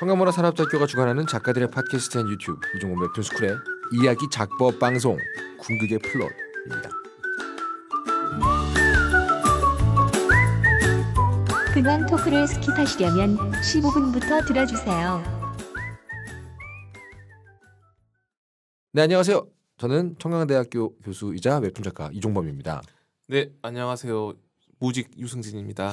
청강문화 산업대학교가 주관하는 작가들의 팟캐스트 앤 유튜브 이종호 웹툰스쿨의 이야기 작법 방송 궁극의 플롯입니다. 근황 토크를 스킵하시려면 15분부터 들어주세요. 네 안녕하세요. 저는 청강대학교 교수이자 웹툰 작가 이종범입니다. 네 안녕하세요. 무직 유승진입니다.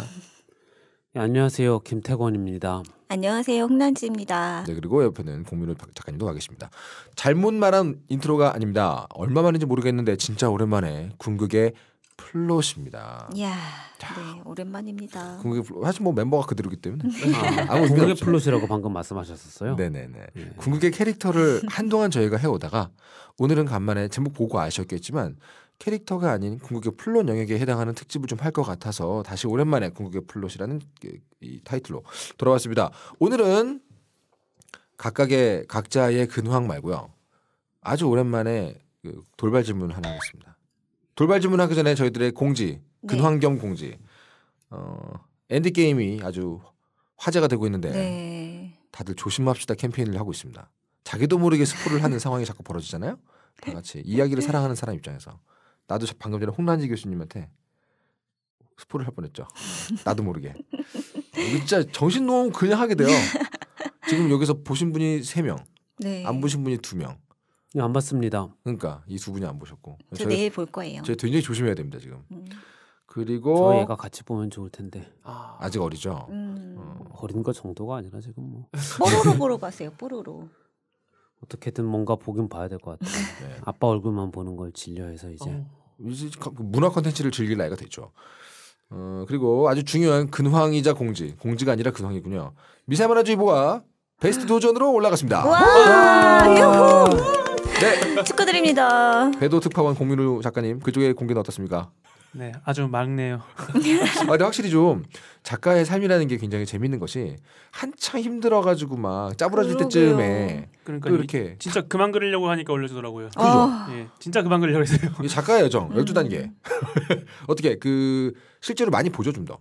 예, 안녕하세요. 김태권입니다. 안녕하세요. 홍난지입니다. 네, 그리고 옆에는 공민호 작가님도 가 계십니다. 잘못 말한 인트로가 아닙니다. 얼마만인지 모르겠는데 진짜 오랜만에 궁극의 플롯입니다. 이야, 자, 네, 오랜만입니다. 궁극의 플롯, 사실 뭐 멤버가 그대로기 때문에 음. 아, 무 군극의 플롯이라고 방금 말씀하셨었어요. 네네네. 네. 예. 군극의 캐릭터를 한동안 저희가 해오다가 오늘은 간만에 제목 보고 아셨겠지만 캐릭터가 아닌 궁극의 플롯 영역에 해당하는 특집을 좀 할 것 같아서 다시 오랜만에 궁극의 플롯이라는 그, 이 타이틀로 돌아왔습니다. 오늘은 각각의 각자의 근황 말고요. 아주 오랜만에 그 돌발 질문 하나 하겠습니다. 돌발 질문 하기 전에 저희들의 공지, 네. 근황 겸 공지. 어, 엔드 게임이 아주 화제가 되고 있는데 네. 다들 조심합시다 캠페인을 하고 있습니다. 자기도 모르게 스포를 하는 상황이 자꾸 벌어지잖아요. 다 같이 이야기를 네. 사랑하는 사람 입장에서 나도 방금 전에 홍란지 교수님한테 스포를 할 뻔했죠. 나도 모르게. 진짜 정신 너무 그냥 하게 돼요. 지금 여기서 보신 분이 3명. 네. 안 보신 분이 2명. 안 봤습니다. 그러니까 이 두 분이 안 보셨고. 저 저희, 내일 볼 거예요. 저희 굉장히 조심해야 됩니다, 지금. 음. 그리고 저희 가 같이 보면 좋을 텐데. 아... 아직 어리죠. 음. 어. 어린 것 정도가 아니라 지금 뭐. 뽀로로 보러 가세요. 뽀로로. 어떻게든 뭔가 보긴 봐야 될 것 같아요. 네. 아빠 얼굴만 보는 걸 진료해서 이제 어. 이제 그 문화 콘텐츠를 즐길 나이가 됐죠. 어, 그리고 아주 중요한 근황이자 공지, 공지가 아니라 근황이군요. 미세먼지보가 베스트 도전으로 올라갔습니다. 와, 네. 축하드립니다. 배도 특파원 공민우 작가님 그쪽의 공개는 어떻습니까? 네, 아주 막네요 아, 근데 확실히 좀 작가의 삶이라는 게 굉장히 재밌는 것이 한창 힘들어가지고 막 짜부라질 때쯤에 그러니까 이렇게 진짜 그만 그리려고 하니까 올려주더라고요. 그죠? 아. 예, 진짜 그만 그리려고 했어요. 이 작가의 여정 1 음. 2 단계 음. 어떻게 그 실제로 많이 보죠 좀 더.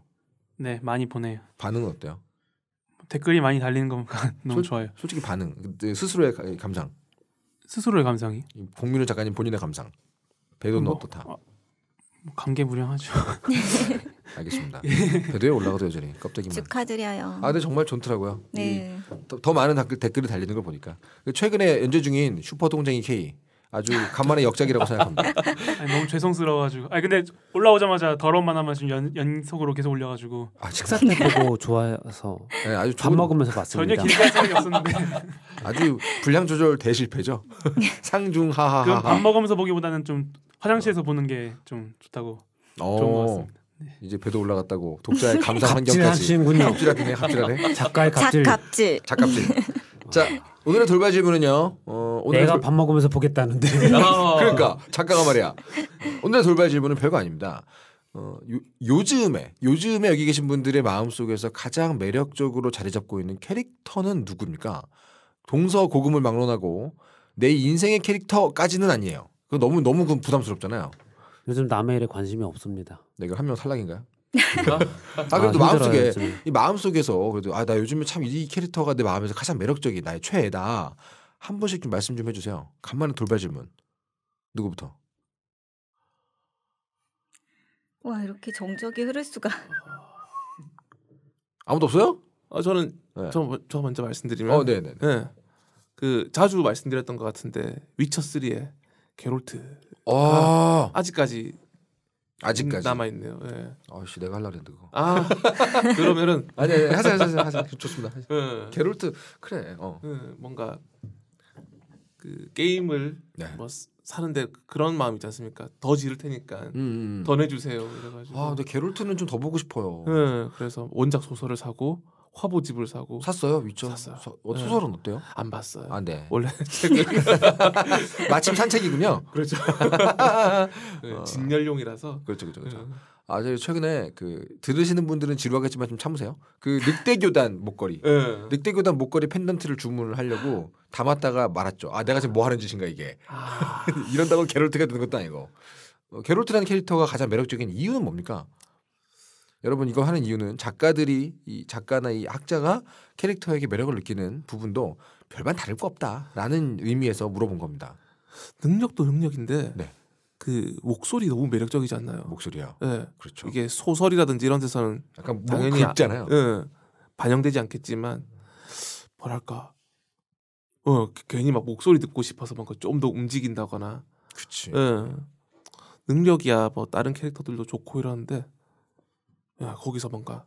네, 많이 보내요. 반응은 어때요? 댓글이 많이 달리는 건 너무 소, 좋아요. 솔직히 반응, 그 스스로의 감상. 스스로의 감상이? 공민우 작가님 본인의 감상. 배도는 뭐, 어떻다? 아, 관계무량하죠. 뭐 알겠습니다. 배도에 올라가도 여전히 껍데기만. 축하드려요. 아 근데 정말 좋더라고요. 네. 더, 더, 많은 댓글, 을 달리는 걸 보니까 그 최근에 연재 중인 슈퍼 동쟁이 K 아주 간만에 역작이라고 생각합니다. 아니, 너무 죄송스러워가지고. 아 근데 올라오자마자 더러운 만화만 지금 연, 연속으로 계속 올려가지고. 아 식사 때 보고 좋아서. 네, 아주 밥 좋은... 먹으면서 봤습니다. 전혀 기대할 생각이 없었는데. 아주 분량 조절 대실패죠. 상중 하하하. 밥 먹으면서 보기보다는 좀 화장실에서 보는 게 좀 좋다고 어. 좋은 것 같습니다. 네. 이제 배도 올라갔다고 독자의 감상 환경까지 갑질하시군요. 갑질하네, 갑질하네. 작가의 갑질. 작갑질. 작갑질. 자 오늘의 돌발 질문은요. 어, 오늘 내가 돌... 밥 먹으면서 보겠다는데. 그러니까 작가가 말이야. 오늘의 돌발 질문은 별거 아닙니다. 어, 요, 요즘에 요즘에 여기 계신 분들의 마음 속에서 가장 매력적으로 자리 잡고 있는 캐릭터는 누구입니까? 동서 고금을 막론하고 내 인생의 캐릭터까지는 아니에요. 그 너무 너무 그 부담스럽잖아요. 요즘 남의 일에 관심이 없습니다. 내가 네, 거한명 탈락인가요? 아 그래도 아, 마음속에 이 마음속에서 그래도 아 나 요즘에 참 이 캐릭터가 내 마음에서 가장 매력적이 나의 최애다. 한 번씩 좀 말씀 좀 해주세요. 간만에 돌발 질문. 누구부터? 와 이렇게 정적이 흐를 수가. 아무도 없어요? 아 저는 네. 저, 저 먼저 말씀드리면. 어, 네네. 네. 네, 네. 예. 그 자주 말씀드렸던 것 같은데 위쳐 3에 게롤트 아. 아~ 아직까지 아직까지 남아 있네요. 예. 아씨 내가 할라 그랬는데 그거. 아 그러면은 아니, 아니 하자 하자 하자 좋습니다. 하자. 예. 게롤트 그래. 어. 예, 뭔가 그 게임을 네. 뭐 사는데 그런 마음 있지 않습니까? 더 지를 테니까 음, 음. 음. 더 내주세요. 그래가지고아 근데 게롤트는 좀 더 보고 싶어요. 예, 그래서 원작 소설을 사고 화보집을 사고 샀어요 위쪽 샀어요. 서, 어, 소설은 네. 어때요? 안 봤어요. 아 네. 원래 책을 마침 산책이군요. 그렇죠. 네, 어. 진열용이라서 그렇죠, 그렇죠, 그렇죠. 네. 아, 저 최근에 그 들으시는 분들은 지루하겠지만 좀 참으세요. 그 늑대교단 목걸이, 네. 늑대교단 목걸이 펜던트를 주문을 하려고 담았다가 말았죠. 아, 내가 지금 뭐 하는 짓인가 이게. 아. 이런다고 게롤트가 되는 것도 아니고. 어, 게롤트라는 캐릭터가 가장 매력적인 이유는 뭡니까? 여러분 이거 하는 이유는 작가들이 이 작가나 이 학자가 캐릭터에게 매력을 느끼는 부분도 별반 다를 거 없다라는 의미에서 물어본 겁니다. 능력도 능력인데 네. 그 목소리 너무 매력적이지 않나요? 목소리요. 네. 그렇죠. 이게 소설이라든지 이런 데서는 약간 당연히 없잖아요. 예. 반영되지 않겠지만 뭐랄까 어 그 괜히 막 목소리 듣고 싶어서 뭔가 좀 더 움직인다거나. 그치. 예. 능력이야 뭐 다른 캐릭터들도 좋고 이러는데 야, 거기서 뭔가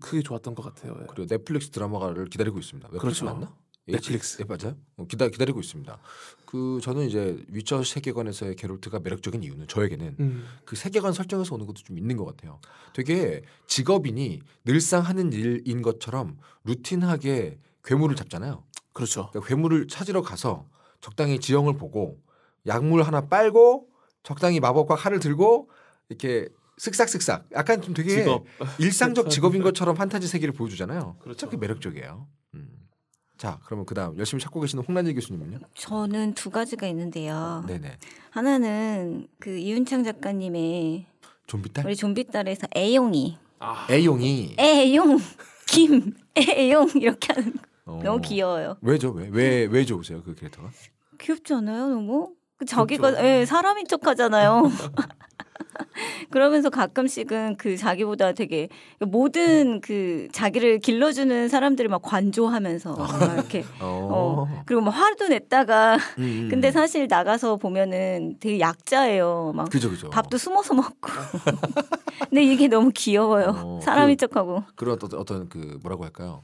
그게 좋았던 것 같아요. 예. 그리고 넷플릭스 드라마를 기다리고 있습니다. 그렇죠. 맞나? 예, 넷플릭스 예, 맞아요. 어, 기다 기다리고 있습니다. 그 저는 이제 위쳐 세계관에서의 게롤트가 매력적인 이유는 저에게는 음. 그 세계관 설정에서 오는 것도 좀 있는 것 같아요. 되게 직업인이 늘상 하는 일인 것처럼 루틴하게 괴물을 잡잖아요. 그렇죠. 그러니까 괴물을 찾으러 가서 적당히 지형을 보고 약물 하나 빨고 적당히 마법과 칼을 들고 이렇게 쓱싹쓱싹 약간 좀 되게 직업. 일상적 직업인 것처럼 판타지 세계를 보여주잖아요. 그렇죠. 참 그렇죠. 매력적이에요. 음. 자, 그러면 그다음 열심히 찾고 계시는 홍란일 교수님은요? 저는 두 가지가 있는데요. 네네. 하나는 그 이윤창 작가님의 좀비딸 우리 좀비딸에서 애용이 아. 애용이 애용 김 애용 이렇게 하는 어. 너무 귀여워요. 왜죠? 왜? 왜, 왜 좋으세요? 그 캐릭터가? 귀엽지 않아요? 너무? 그 자기가 예, 사람인 척 하잖아요. 그러면서 가끔씩은 그 자기보다 되게 모든 그 자기를 길러주는 사람들을 막 관조하면서 어. 막 이렇게 어. 어. 그리고 막 화도 냈다가 음, 음, 음. 근데 사실 나가서 보면은 되게 약자예요. 막 그죠, 그죠. 밥도 숨어서 먹고. 근데 이게 너무 귀여워요. 어, 사람인 그, 척하고. 그런 어떤 어떤 그 뭐라고 할까요?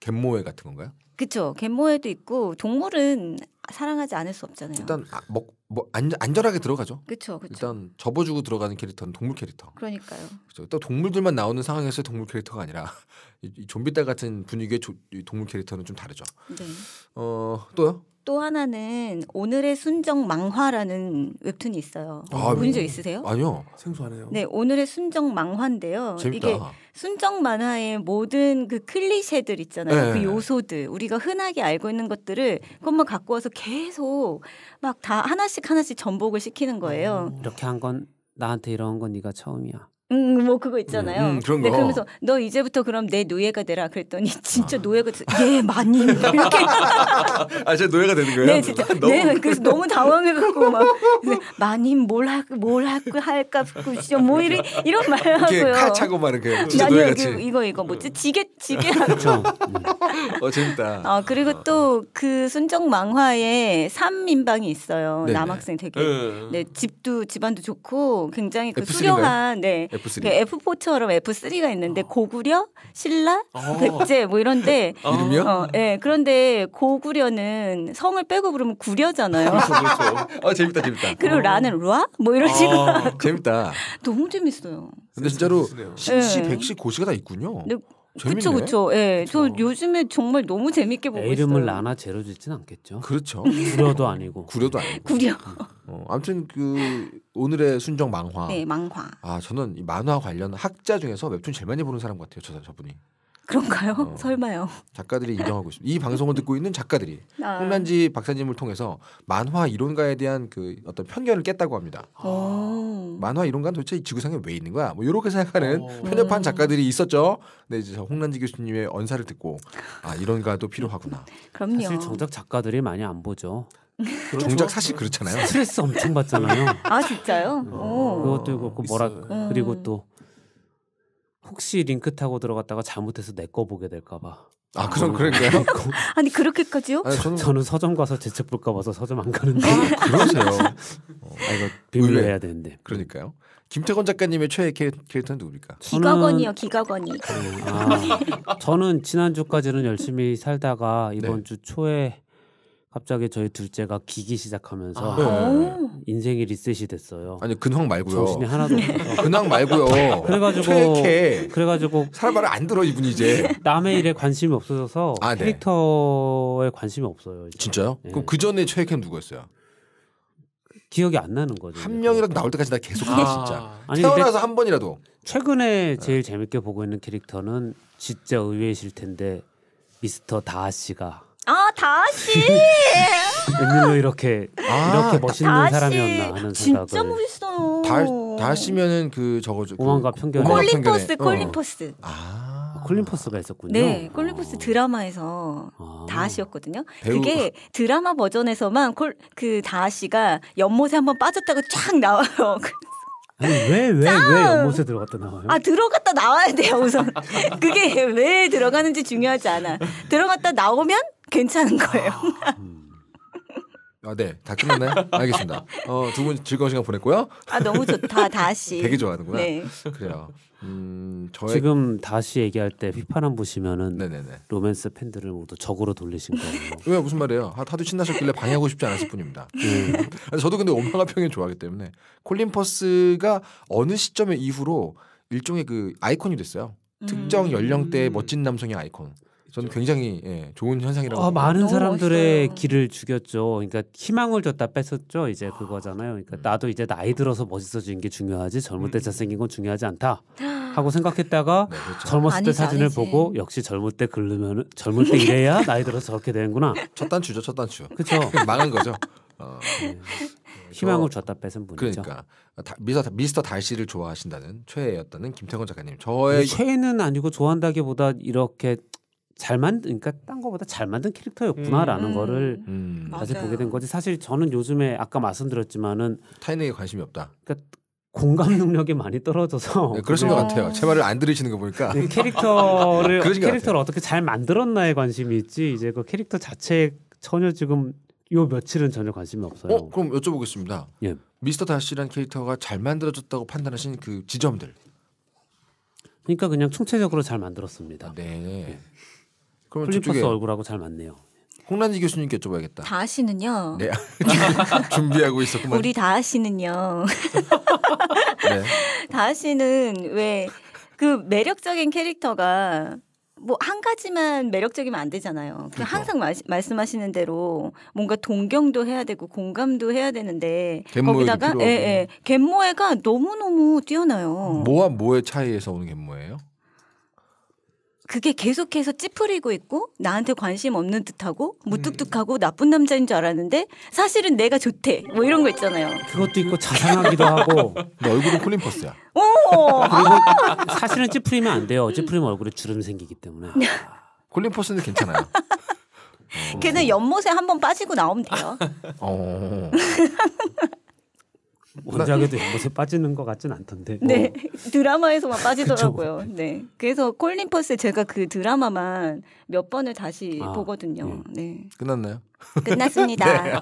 갯모해 같은 건가요? 그렇죠. 갯모해도 있고 동물은 사랑하지 않을 수 없잖아요. 일단 아, 뭐, 뭐 안, 안전하게 들어가죠. 죠 그렇죠. 일단 접어주고 들어가는 캐릭터는 동물 캐릭터. 그러니까요. 그쵸? 또 동물들만 나오는 상황에서 동물 캐릭터가 아니라 좀비 딸 같은 분위기의 조, 동물 캐릭터는 좀 다르죠. 네. 어 또요? 또 하나는 오늘의 순정 망화라는 웹툰이 있어요. 아, 보적 음. 있으세요? 아니요. 생소하네요. 네, 오늘의 순정 망화인데요. 재밌다. 이게 순정 만화의 모든 그 클리셰들 있잖아요. 그 네. 그 요소들 우리가 흔하게 알고 있는 것들을 그것만 갖고 와서 계속 막 다 하나씩 하나씩 전복을 시키는 거예요. 음, 이렇게 한 건 나한테 이런 건 네가 처음이야. 음, 뭐 그거 있잖아요. 음, 음 그런 네, 거. 그러면서 너 이제부터 그럼 내 노예가 되라 그랬더니 진짜 아. 노예가 예 많이 이렇게. 아, 제 노예가 되는 거예요? 네, 진짜. 네, 네, 그래서 너무 당황해갖고 막 많이 뭘할 뭘 할까 할까 뭐 진짜 뭐 이런 이런 말하고요. 을칼 차고 말은 그 진짜 노예 같이. 이거 이거 뭐지 지게 지게. 아, 음. 어 재밌다. 아 그리고 또 그 순정 망화에 삼인방이 있어요. 네네. 남학생 되게. 네, 네 집도 집안도 좋고 굉장히 그 F3인가요? 수려한 네. F3. 네, F4처럼 F3가 있는데 어. 고구려, 신라, 어. 백제 뭐 이런데 어. 이름이요? 어, 네, 그런데 고구려는 성을 빼고 부르면 구려잖아요. 그렇죠, 그렇죠. 아 재밌다, 재밌다. 그리고 어. 라는 루아 뭐 이런 어, 식으로. 재밌다. 너무 재밌어요. 근데 진짜로 신시, 예. 백시, 고시가 다 있군요. 근데 네, 재밌네. 그쵸 그쵸. 예, 저 요즘에 정말 너무 재밌게 보고 이름을 있어요. 라나 제로 짓진 않겠죠. 그렇죠. 구려도 아니고. 구려도 아니고. 구려. 어, 아무튼 그 오늘의 순정 망화. 네, 망화. 아 저는 이 만화 관련 학자 중에서 웹툰 제일 많이 보는 사람 같아요. 저 저분이. 그런가요? 어, 설마요. 작가들이 인정하고 있습니다. 이 방송을 듣고 있는 작가들이 아. 홍란지 박사님을 통해서 만화 이론가에 대한 그 어떤 편견을 깼다고 합니다. 아. 어. 만화 이론가는 도대체 이 지구상에 왜 있는 거야? 뭐 이렇게 생각하는 오. 어. 편협한 작가들이 있었죠. 네 이제 홍란지 교수님의 언사를 듣고 아 이론가도 필요하구나. 그럼요. 사실 정작 작가들이 많이 안 보죠. 그렇 정작 사실 그렇잖아요. 스트레스 엄청 받잖아요. 아 진짜요? 어. 그것도 그렇고 뭐라 음. 그리고 또 혹시 링크 타고 들어갔다가 잘못해서 내 거 보게 될까봐. 아 그럼 그런가요? 아, 아니 그렇게까지요? 아니, 저는... 저는... 서점 가서 제 책 볼까 봐서 서점 안 가는데 아, 그러세요? 어, 아 이거 비밀로 해야 되는데 그러니까요 김태건 작가님의 최애 캐릭터는 누굽니까? 기가건이요 기가건이 아, 저는 지난주까지는 열심히 살다가 이번 네. 주 초에 갑자기 저희 둘째가 기기 시작하면서 아, 네. 인생이 리셋이 됐어요. 아니 근황 말고요. 정신이 하나도 없어 근황 말고요. 그래가지고 퇴 그래가지고 사람 말을 안 들어 이분 이제 남의 일에 관심이 없어져서 아, 네. 캐릭터에 관심이 없어요. 이제. 진짜요? 네. 그럼 그 전에 최애캠 누구였어요? 기억이 안 나는 거죠. 한 명이라도 나올 때까지 나 계속 해 아. 진짜. 아니, 태어나서 한 번이라도. 최근에 네. 제일 재밌게 보고 있는 캐릭터는 진짜 의외이실 텐데 미스터 다하 씨가 아 다시. 은유로 이렇게 아, 이렇게 멋있는 다시. 사람이었나 하는 생각을. 진짜 멋있어다 다시면은 그 저거죠. 오과 그 편견. 콜린퍼스 어. 콜린퍼스. 아. 콜린퍼스가 있었군요. 네, 콜린퍼스 아. 드라마에서 아. 다하씨였거든요. 배우... 그게 드라마 버전에서만 콜, 그다시가 연못에 한번 빠졌다고 쫙 나와요. 왜왜왜 왜, 왜 연못에 들어갔다 나와요? 아 들어갔다 나와야 돼요 우선 그게 왜 들어가는지 중요하지 않아 들어갔다 나오면 괜찮은 아, 거예요. 음. 아, 네. 다 끝났나요? 알겠습니다. 어, 두분 즐거운 시간 보냈고요. 아, 너무 좋다. 다시. 되게 좋아하는구나. 네. 그래요. 음, 저의... 지금 다시 얘기할 때 휘파람 보시면은 네네네. 로맨스 팬들을 모두 적으로 돌리신 거예요. 왜 무슨 말이에요? 하, 다 신나셨길래 방해하고 싶지 않았을 뿐입니다. 네. 음. 저도 근데 원망한 평이 좋아하기 때문에 콜린 퍼스가 어느 시점에 이후로 일종의 그 아이콘이 됐어요. 특정 음. 연령대의 음. 멋진 남성의 아이콘. 저는 그렇죠. 굉장히 예, 좋은 현상이라고. 아, 많은 사람들의 멋있어요. 길을 죽였죠. 그러니까 희망을 줬다 뺐었죠. 이제 그거잖아요. 그러니까 음. 나도 이제 나이 들어서 멋있어진게 중요하지 젊을 때 음. 잘생긴 건 중요하지 않다 하고 생각했다가 네, 그렇죠. 젊었을 아니지, 때 사진을 아니지. 보고 역시 젊을 때 글르면 젊을 때 이래야 나이 들어서 저렇게 되는구나. 첫 단추죠, 첫 단추. 그렇죠. 망한 거죠. 어. 희망을 줬다 뺏은 분이죠. 그러니까 다, 미스터, 미스터 달씨를 좋아하신다는 최애였다는 김태건 작가님. 저의 최애는 아니고 좋아한다기보다 이렇게 잘 만든 그러니까 딴 거보다 잘 만든 캐릭터였구나라는 음. 거를 음. 다시 맞아요. 보게 된 거지 사실 저는 요즘에 아까 말씀드렸지만은 타인에게 관심이 없다. 그러니까 공감 능력이 많이 떨어져서 네, 그러신 것 음. 같아요. 제 말을 안 들으시는 거 보니까 네, 캐릭터를 캐릭터를 어떻게 잘 만들었나에 관심이 있지 이제 그 캐릭터 자체에 전혀 지금 요 며칠은 전혀 관심이 없어요. 어, 그럼 여쭤보겠습니다. 예. 미스터 다시라는 캐릭터가 잘 만들어졌다고 판단하신 그 지점들. 그러니까 그냥 총체적으로 잘 만들었습니다. 네. 예. 그럼면 플리퍼스 얼굴하고 잘 맞네요. 홍란지 교수님께 여쭤봐야겠다. 다하 씨는요? 네. 준비하고 있었구만. 우리 다하 씨는요. 네. 다하 씨는 왜 그 매력적인 캐릭터가 뭐 한 가지만 매력적이면 안 되잖아요. 그 그러니까. 항상 마시, 말씀하시는 대로 뭔가 동경도 해야 되고 공감도 해야 되는데 거기다가 예, 예. 갯모해가 너무너무 뛰어나요. 뭐와 뭐의 차이에서 오는 갯모예요? 그게 계속해서 찌푸리고 있고 나한테 관심 없는 듯하고 무뚝뚝하고 음. 나쁜 남자인 줄 알았는데 사실은 내가 좋대 뭐 이런 거 있잖아요. 그것도 있고 자상하기도 하고 얼굴은 콜린퍼스야. 오, 그리고 사실은 찌푸리면 안 돼요. 찌푸리면 얼굴에 주름 생기기 때문에. 콜린퍼스는 아. 괜찮아요. 걔는 어. 연못에 한 번 빠지고 나오면 돼요. 어. 원작에도 연못에 빠지는 것 같진 않던데. 네, 뭐. 네 드라마에서만 빠지더라고요. 그네 그래서 콜린 퍼스 제가 그 드라마만 몇 번을 다시 아, 보거든요. 예. 네 끝났나요? 끝났습니다. 네.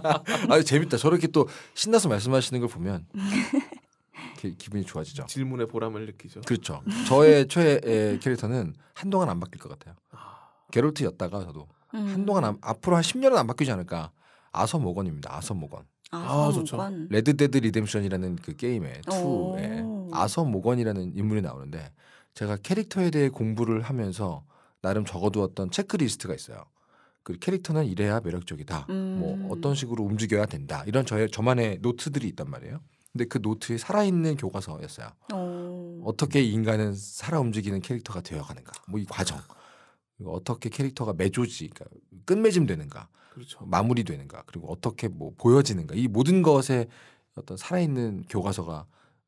아 재밌다. 저렇게 또 신나서 말씀하시는 걸 보면 기, 기분이 좋아지죠. 질문의 보람을 느끼죠. 그렇죠. 저의 최애 캐릭터는 한동안 안 바뀔 것 같아요. 아. 게롤트였다가 저도 음. 한동안 안, 앞으로 한 10년은 안 바뀌지 않을까. 아서 모건입니다. 아서 모건. 아, 아 좋죠. 레드 데드 리뎀션이라는 그 게임의 2에 아서 모건이라는 인물이 나오는데 제가 캐릭터에 대해 공부를 하면서 나름 적어두었던 체크리스트가 있어요. 그 캐릭터는 이래야 매력적이다. 뭐 음. 뭐 어떤 식으로 움직여야 된다. 이런 저의 저만의 노트들이 있단 말이에요. 근데 그 노트에 살아있는 교과서였어요. 오. 어떻게 인간은 살아 움직이는 캐릭터가 되어가는가. 뭐 이 과정. 어떻게 캐릭터가 매조지, 그러니까 끝맺음 되는가. 그렇죠. 마무리되는가 그리고 어떻게 뭐 보여지는가 이 모든 것에 어떤 살아있는 교과서가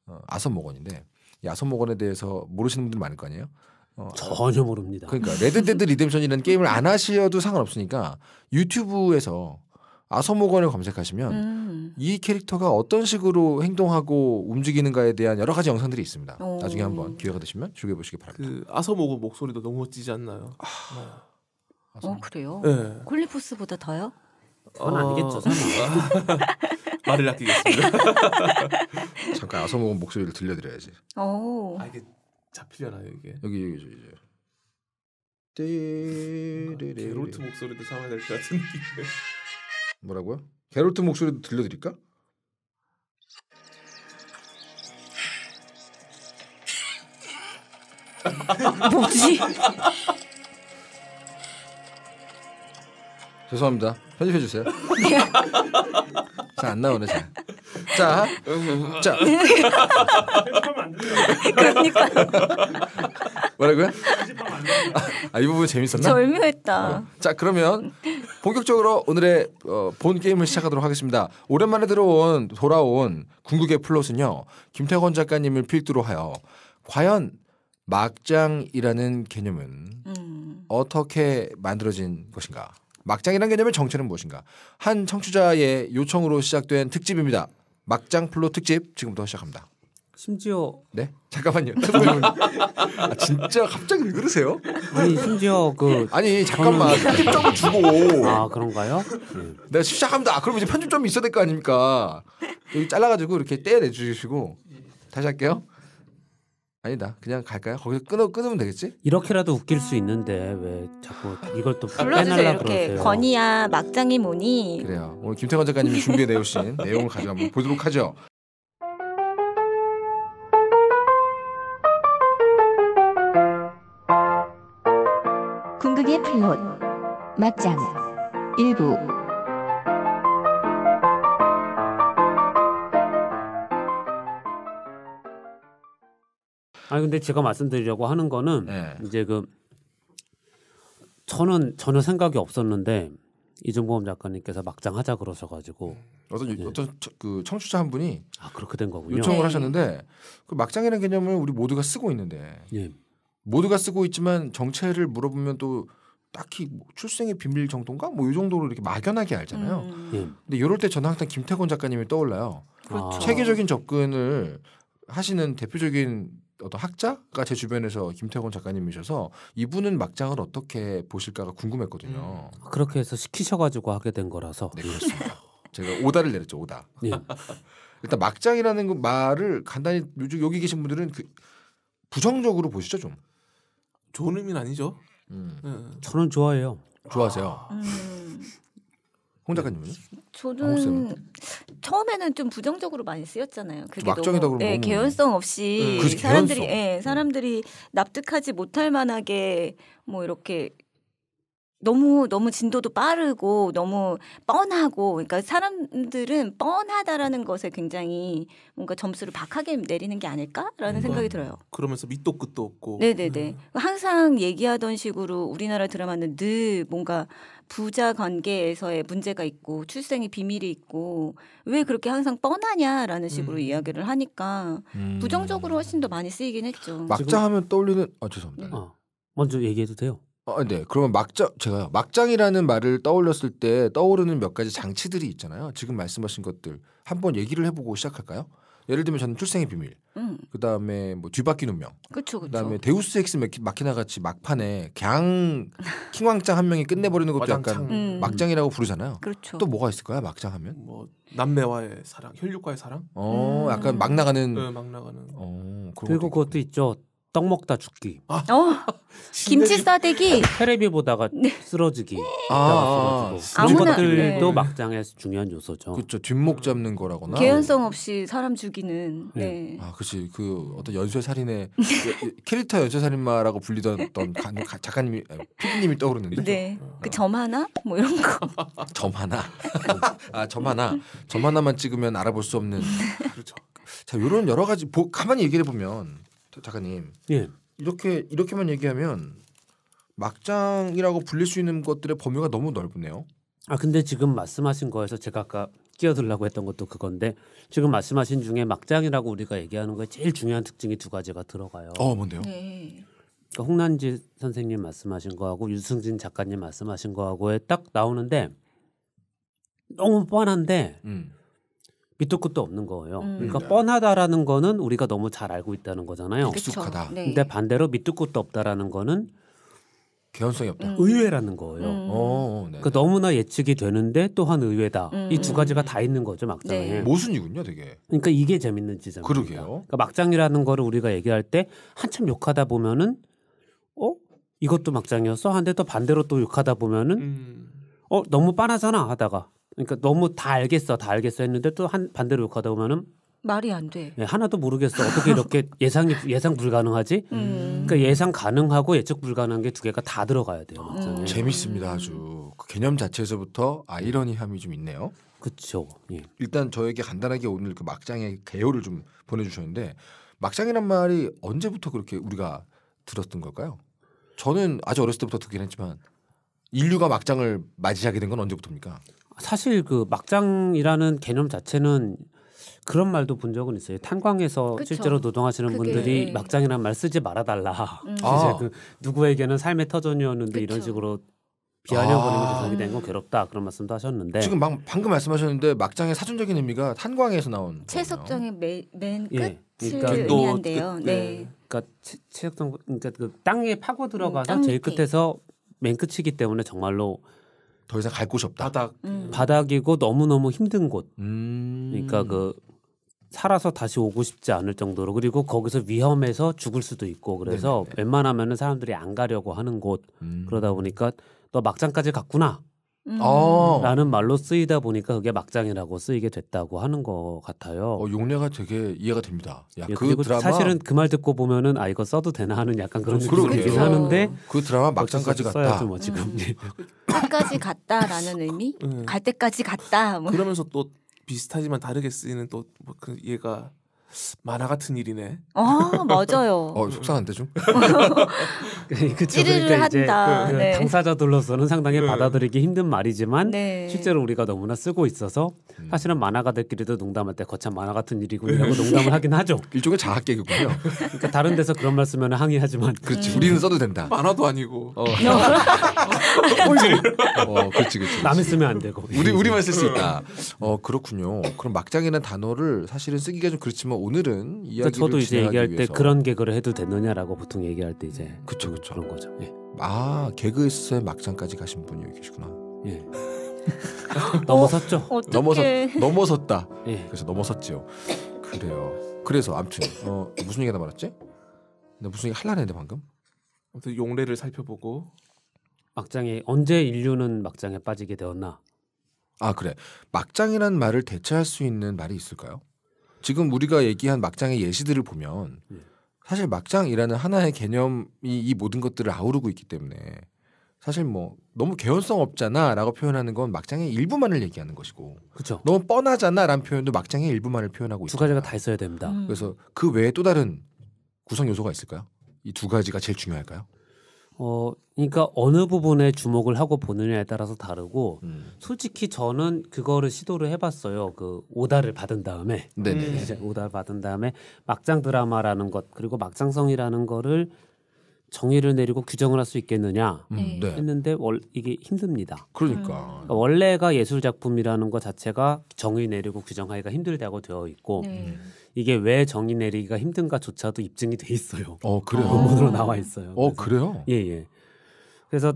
어, 아서모건인데이아서모건에 대해서 모르시는 분들 많을 거 아니에요. 어, 전혀 모릅니다. 그러니까 레드데드 리뎀션이라는 게임을 안 하셔도 상관없으니까 유튜브에서 아서모건을 검색하시면 음. 이 캐릭터가 어떤 식으로 행동하고 움직이는가에 대한 여러 가지 영상들이 있습니다. 오. 나중에 한번 기회가 되시면 즐겨보시기 바랍니다. 그 아서모건 목소리도 너무 멋지지 않나요? 아... 네. 아, 어 그래요? 네. 콜리포스보다 더요? 그건 어... 아니겠죠. 말을 아끼겠습니다. 잠깐 아서먹은 목소리를 들려드려야지. 오. 아 이게 잡히려나요 이게? 여기 여기 이제. 게롤트 목소리도 참아야 될 것 같은 느낌 뭐라고요? 게롤트 목소리도 들려드릴까? 뭐지? 죄송합니다. 편집해 주세요. 잘 안 나오네 잘. 자, 자. 그러니까. 뭐라고요? 아, 이 부분 재밌었나? 절묘했다. 어. 자, 그러면 본격적으로 오늘의 어, 본 게임을 시작하도록 하겠습니다. 오랜만에 들어온 돌아온 궁극의 플롯은요. 김태건 작가님을 필두로 하여 과연 막장이라는 개념은 음. 어떻게 만들어진 것인가? 막장이란 개념의 정체는 무엇인가? 한 청취자의 요청으로 시작된 특집입니다. 막장 플로 특집 지금부터 시작합니다. 심지어 네 잠깐만요. 아, 진짜 갑자기 왜 그러세요? 아니 심지어 그 아니 잠깐만 저는... 편집점 주고 아 그런가요? 네. 내가 시작합니다. 아, 그럼 이제 편집점이 있어야 될 거 아닙니까? 여기 잘라가지고 이렇게 떼내 주시고 다시 할게요. 아니다. 그냥 갈까요? 거기서 끊어 끊으면 되겠지? 이렇게라도 웃길 수 있는데 왜 자꾸 이걸 또 빼내려 그러세요? 권이야 막장이 뭐니? 그래요. 오늘 김태건 작가님이 준비해 내오신 내용을 가지고 한번 보도록 하죠. 궁극의 플롯 막장 일부 아니 근데 제가 말씀드리려고 하는 거는 네. 이제 그 저는 전혀 생각이 없었는데 이종범 작가님께서 막장 하자 그러셔가지고 어떤 네. 어떤 그 청취자 한 분이 아 그렇게 된 거군요. 요청을 예. 하셨는데 그 막장이라는 개념을 우리 모두가 쓰고 있는데 네. 모두가 쓰고 있지만 정체를 물어보면 또 딱히 뭐 출생의 비밀 정도인가 뭐이 정도로 이렇게 막연하게 알잖아요. 음. 근데 이럴 때 저는 항상 김태곤 작가님이 떠올라요. 그렇죠. 체계적인 접근을 하시는 대표적인 어떤 학자가 제 주변에서 김태곤 작가님이셔서 이분은 막장을 어떻게 보실까가 궁금했거든요. 음. 그렇게 해서 시키셔가지고 하게 된 거라서. 네, 그렇습니다. 제가 오다를 내렸죠, 오다. 예. 일단 막장이라는 그 말을 간단히 요즘 여기 계신 분들은 그 부정적으로 보시죠 좀. 좋은 의미는 아니죠. 음. 네. 저는 좋아해요. 좋아하세요. 음. 홍작가님은 저는 아, 처음에는 좀 부정적으로 많이 쓰였잖아요. 그게 막정이다 너무 예, 개연성 없이 음, 사람들이 개연 예, 네. 사람들이 납득하지 못할 만하게 뭐 이렇게 너무 너무 진도도 빠르고 너무 뻔하고 그러니까 사람들은 뻔하다라는 것에 굉장히 뭔가 점수를 박하게 내리는 게 아닐까라는 생각이 들어요. 그러면서 밑도 끝도 없고. 네네네. 음. 항상 얘기하던 식으로 우리나라 드라마는 늘 뭔가 부자 관계에서의 문제가 있고 출생의 비밀이 있고 왜 그렇게 항상 뻔하냐라는 식으로 음. 이야기를 하니까 음. 부정적으로 훨씬 더 많이 쓰이긴 했죠. 막자 하면 떠올리는 아 죄송합니다. 어. 먼저 얘기해도 돼요. 아, 네. 그러면 막장 제가 막장이라는 말을 떠올렸을 때 떠오르는 몇 가지 장치들이 있잖아요. 지금 말씀하신 것들 한번 얘기를 해보고 시작할까요? 예를 들면 저는 출생의 비밀, 음. 그다음에 뭐 뒤바뀐 운명, 그쵸, 그 그다음에 데우스 엑스 마키나 같이 막판에 갱 킹왕짱 한 명이 끝내버리는 것도 약간 음. 막장이라고 부르잖아요. 그렇죠. 또 뭐가 있을까요? 막장하면? 뭐 남매와의 사랑, 혈육과의 사랑. 어, 약간 음. 막 나가는. 네, 막 나가는. 어, 그리고 것도 있고. 그것도 있죠. 떡 먹다 죽기. 아. 어, 김치 싸대기. 테레비 보다가 네. 쓰러지기. 아, 이런 아무 것들도 네. 막장에서 중요한 요소죠. 그렇죠. 뒷목 잡는 거라거나. 개연성 없이 사람 죽이는. 네. 네. 아, 그렇지. 그 어떤 연쇄 살인의 캐릭터 연쇄 살인마라고 불리던 어떤 가- 가- 작가님이 피디님이 떠오르는데. 네. 그점 그 하나? 뭐 이런 거. 점 하나. 아, 점 하나. 점 하나만 찍으면 알아볼 수 없는. 그렇죠. 자, 요런 여러 가지 보, 가만히 얘기해 를 보면 작가님. 예. 이렇게 이렇게만 얘기하면 막장이라고 불릴 수 있는 것들의 범위가 너무 넓네요. 아 근데 지금 말씀하신 거에서 제가 아까 끼어들라고 했던 것도 그건데 지금 말씀하신 중에 막장이라고 우리가 얘기하는 거에 제일 중요한 특징이 두 가지가 들어가요. 어 뭔데요? 네. 그러니까 홍난지 선생님 말씀하신 거하고 유승진 작가님 말씀하신 거하고에 딱 나오는데 너무 뻔한데 음. 밑도 끝도 없는 거예요. 음. 그러니까 네. 뻔하다라는 거는 우리가 너무 잘 알고 있다는 거잖아요. 익숙하다. 네. 근데 반대로 밑도 끝도 없다라는 거는 개연성이 없다. 음. 의외라는 거예요. 음. 오, 어, 어, 네, 그러니까 네. 너무나 예측이 되는데 또한 의외다. 음. 이두 가지가 다 있는 거죠 막장에. 네. 모순이군요, 되게. 그러니까 이게 재밌는 지점. 그러게요. 그러니까 막장이라는 거를 우리가 얘기할 때 한참 욕하다 보면은 어 이것도 막장이었어. 한데 또 반대로 또 욕하다 보면은 음. 어 너무 빠하잖아 하다가 그러니까 너무 다 알겠어, 다 알겠어 했는데 또 한 반대로 욕하다 보면은 말이 안 돼. 네, 하나도 모르겠어. 어떻게 이렇게 예상이 예상 불가능하지? 음. 그러니까 예상 가능하고 예측 불가능한 게 두 개가 다 들어가야 돼요. 음. 재밌습니다, 아주 그 개념 자체에서부터 아이러니함이 좀 있네요. 그렇죠. 예. 일단 저에게 간단하게 오늘 그 막장의 개요를 좀 보내주셨는데 막장이란 말이 언제부터 그렇게 우리가 들었던 걸까요? 저는 아주 어렸을 때부터 듣긴 했지만 인류가 막장을 맞이하게 된 건 언제부터입니까? 사실 그 막장이라는 개념 자체는 그런 말도 본 적은 있어요. 탄광에서 그쵸. 실제로 노동하시는 그게... 분들이 네. 막장이란 말 쓰지 말아달라. 음. 아. 그 누구에게는 삶의 터전이었는데 그쵸. 이런 식으로 비아냥거리면 아~ 대상이 된건 괴롭다 그런 말씀도 하셨는데 지금 막, 방금 말씀하셨는데 막장의 사전적인 의미가 탄광에서 나온 채석정의 맨, 맨끝 예, 그러니까 또미 네. 네. 그러니까 채, 채석정 그러니까 그 땅에 파고 음, 들어가서 음, 제일 끝에서 맨 끝이기 때문에 정말로 더 이상 갈 곳이 없다. 바닥 음. 그 바닥이고 너무 너무 힘든 곳. 음. 그러니까 그 살아서 다시 오고 싶지 않을 정도로 그리고 거기서 위험해서 죽을 수도 있고 그래서 네네 웬만하면은 사람들이 안 가려고 하는 곳 음. 그러다 보니까 너 막장까지 갔구나 음. 아. 라는 말로 쓰이다 보니까 그게 막장이라고 쓰이게 됐다고 하는 것 같아요. 어, 용례가 되게 이해가 됩니다. 야, 예, 그 그리고 드라마 사실은 그 말 듣고 보면은 아 이거 써도 되나 하는 약간 그런 느낌이 그긴 그렇죠. 하는데 그 드라마 막장까지 갔다. 뭐 지금 음. 예. 끝까지 갔다라는 의미? 네. 갈 때까지 갔다. 뭐. 그러면서 또 비슷하지만 다르게 쓰이는 또뭐그 얘가 만화 같은 일이네. 아 맞아요. 어 속상한데 좀. 네, 그쵸, 찌르르 그러니까 이제 그, 네. 네. 당사자들로서는 상당히 네. 받아들이기 힘든 말이지만 네. 실제로 우리가 너무나 쓰고 있어서 음. 사실은 만화가들끼리도 농담할 때 거참 만화 같은 일이군요라고 네. 농담을 하긴 하죠. 일종의 자학계이군요. 그러니까 다른 데서 그런 말 쓰면 항의하지만. 그렇지 음. 우리는 써도 된다. 만화도 아니고. 어. 어. 네. 어, 그렇지, 그렇지. 남이 쓰면 안 되고. 우리 우리만 쓸수 음. 있다. 어 그렇군요. 그럼 막장이라는 단어를 사실은 쓰기가 좀 그렇지만 오늘은 그러니까 이야기를 저도 이제 얘기할 때 위해서. 그런 개그를 해도 되느냐라고 보통 얘기할 때 이제 그쵸 그쵸 그런 거죠. 예. 아 개그에서의 막장까지 가신 분이 여기 계시구나. 예. 넘어섰죠. 어, 넘어섰 넘어섰다. 예. 그래서 넘어섰지 그래요. 그래서 아튼 어, 무슨 얘기하다 말았지? 나 무슨 얘기 할라 했는데 방금. 아무튼 용례를 살펴보고 막장이 언제 인류는 막장에 빠지게 되었나? 아 그래 막장이란 말을 대체할 수 있는 말이 있을까요? 지금 우리가 얘기한 막장의 예시들을 보면 예. 사실 막장이라는 하나의 개념이 이 모든 것들을 아우르고 있기 때문에 사실 뭐 너무 개연성 없잖아라고 표현하는 건 막장의 일부만을 얘기하는 것이고 그쵸. 너무 뻔하잖아라는 표현도 막장의 일부만을 표현하고 두있잖두 가지가 다 있어야 됩니다. 음. 그래서 그 외에 또 다른 구성 요소가 있을까요? 이 두 가지가 제일 중요할까요? 어, 그러니까 어느 부분에 주목을 하고 보느냐에 따라서 다르고 음. 솔직히 저는 그거를 시도를 해봤어요. 그 오다를 받은 다음에 네네. 음, 이제 오다를 받은 다음에 막장 드라마라는 것 그리고 막장성이라는 거를 정의를 내리고 규정을 할 수 있겠느냐 음, 네. 네. 했는데 월, 이게 힘듭니다. 그러니까. 음. 그러니까. 원래가 예술 작품이라는 것 자체가 정의 내리고 규정하기가 힘들다고 되어 있고. 네. 음. 이게 왜 정의 내리기가 힘든가조차도 입증이 돼 있어요. 어 그래요. 논문으로 아. 나와 있어요. 어 그래요. 예예. 예. 그래서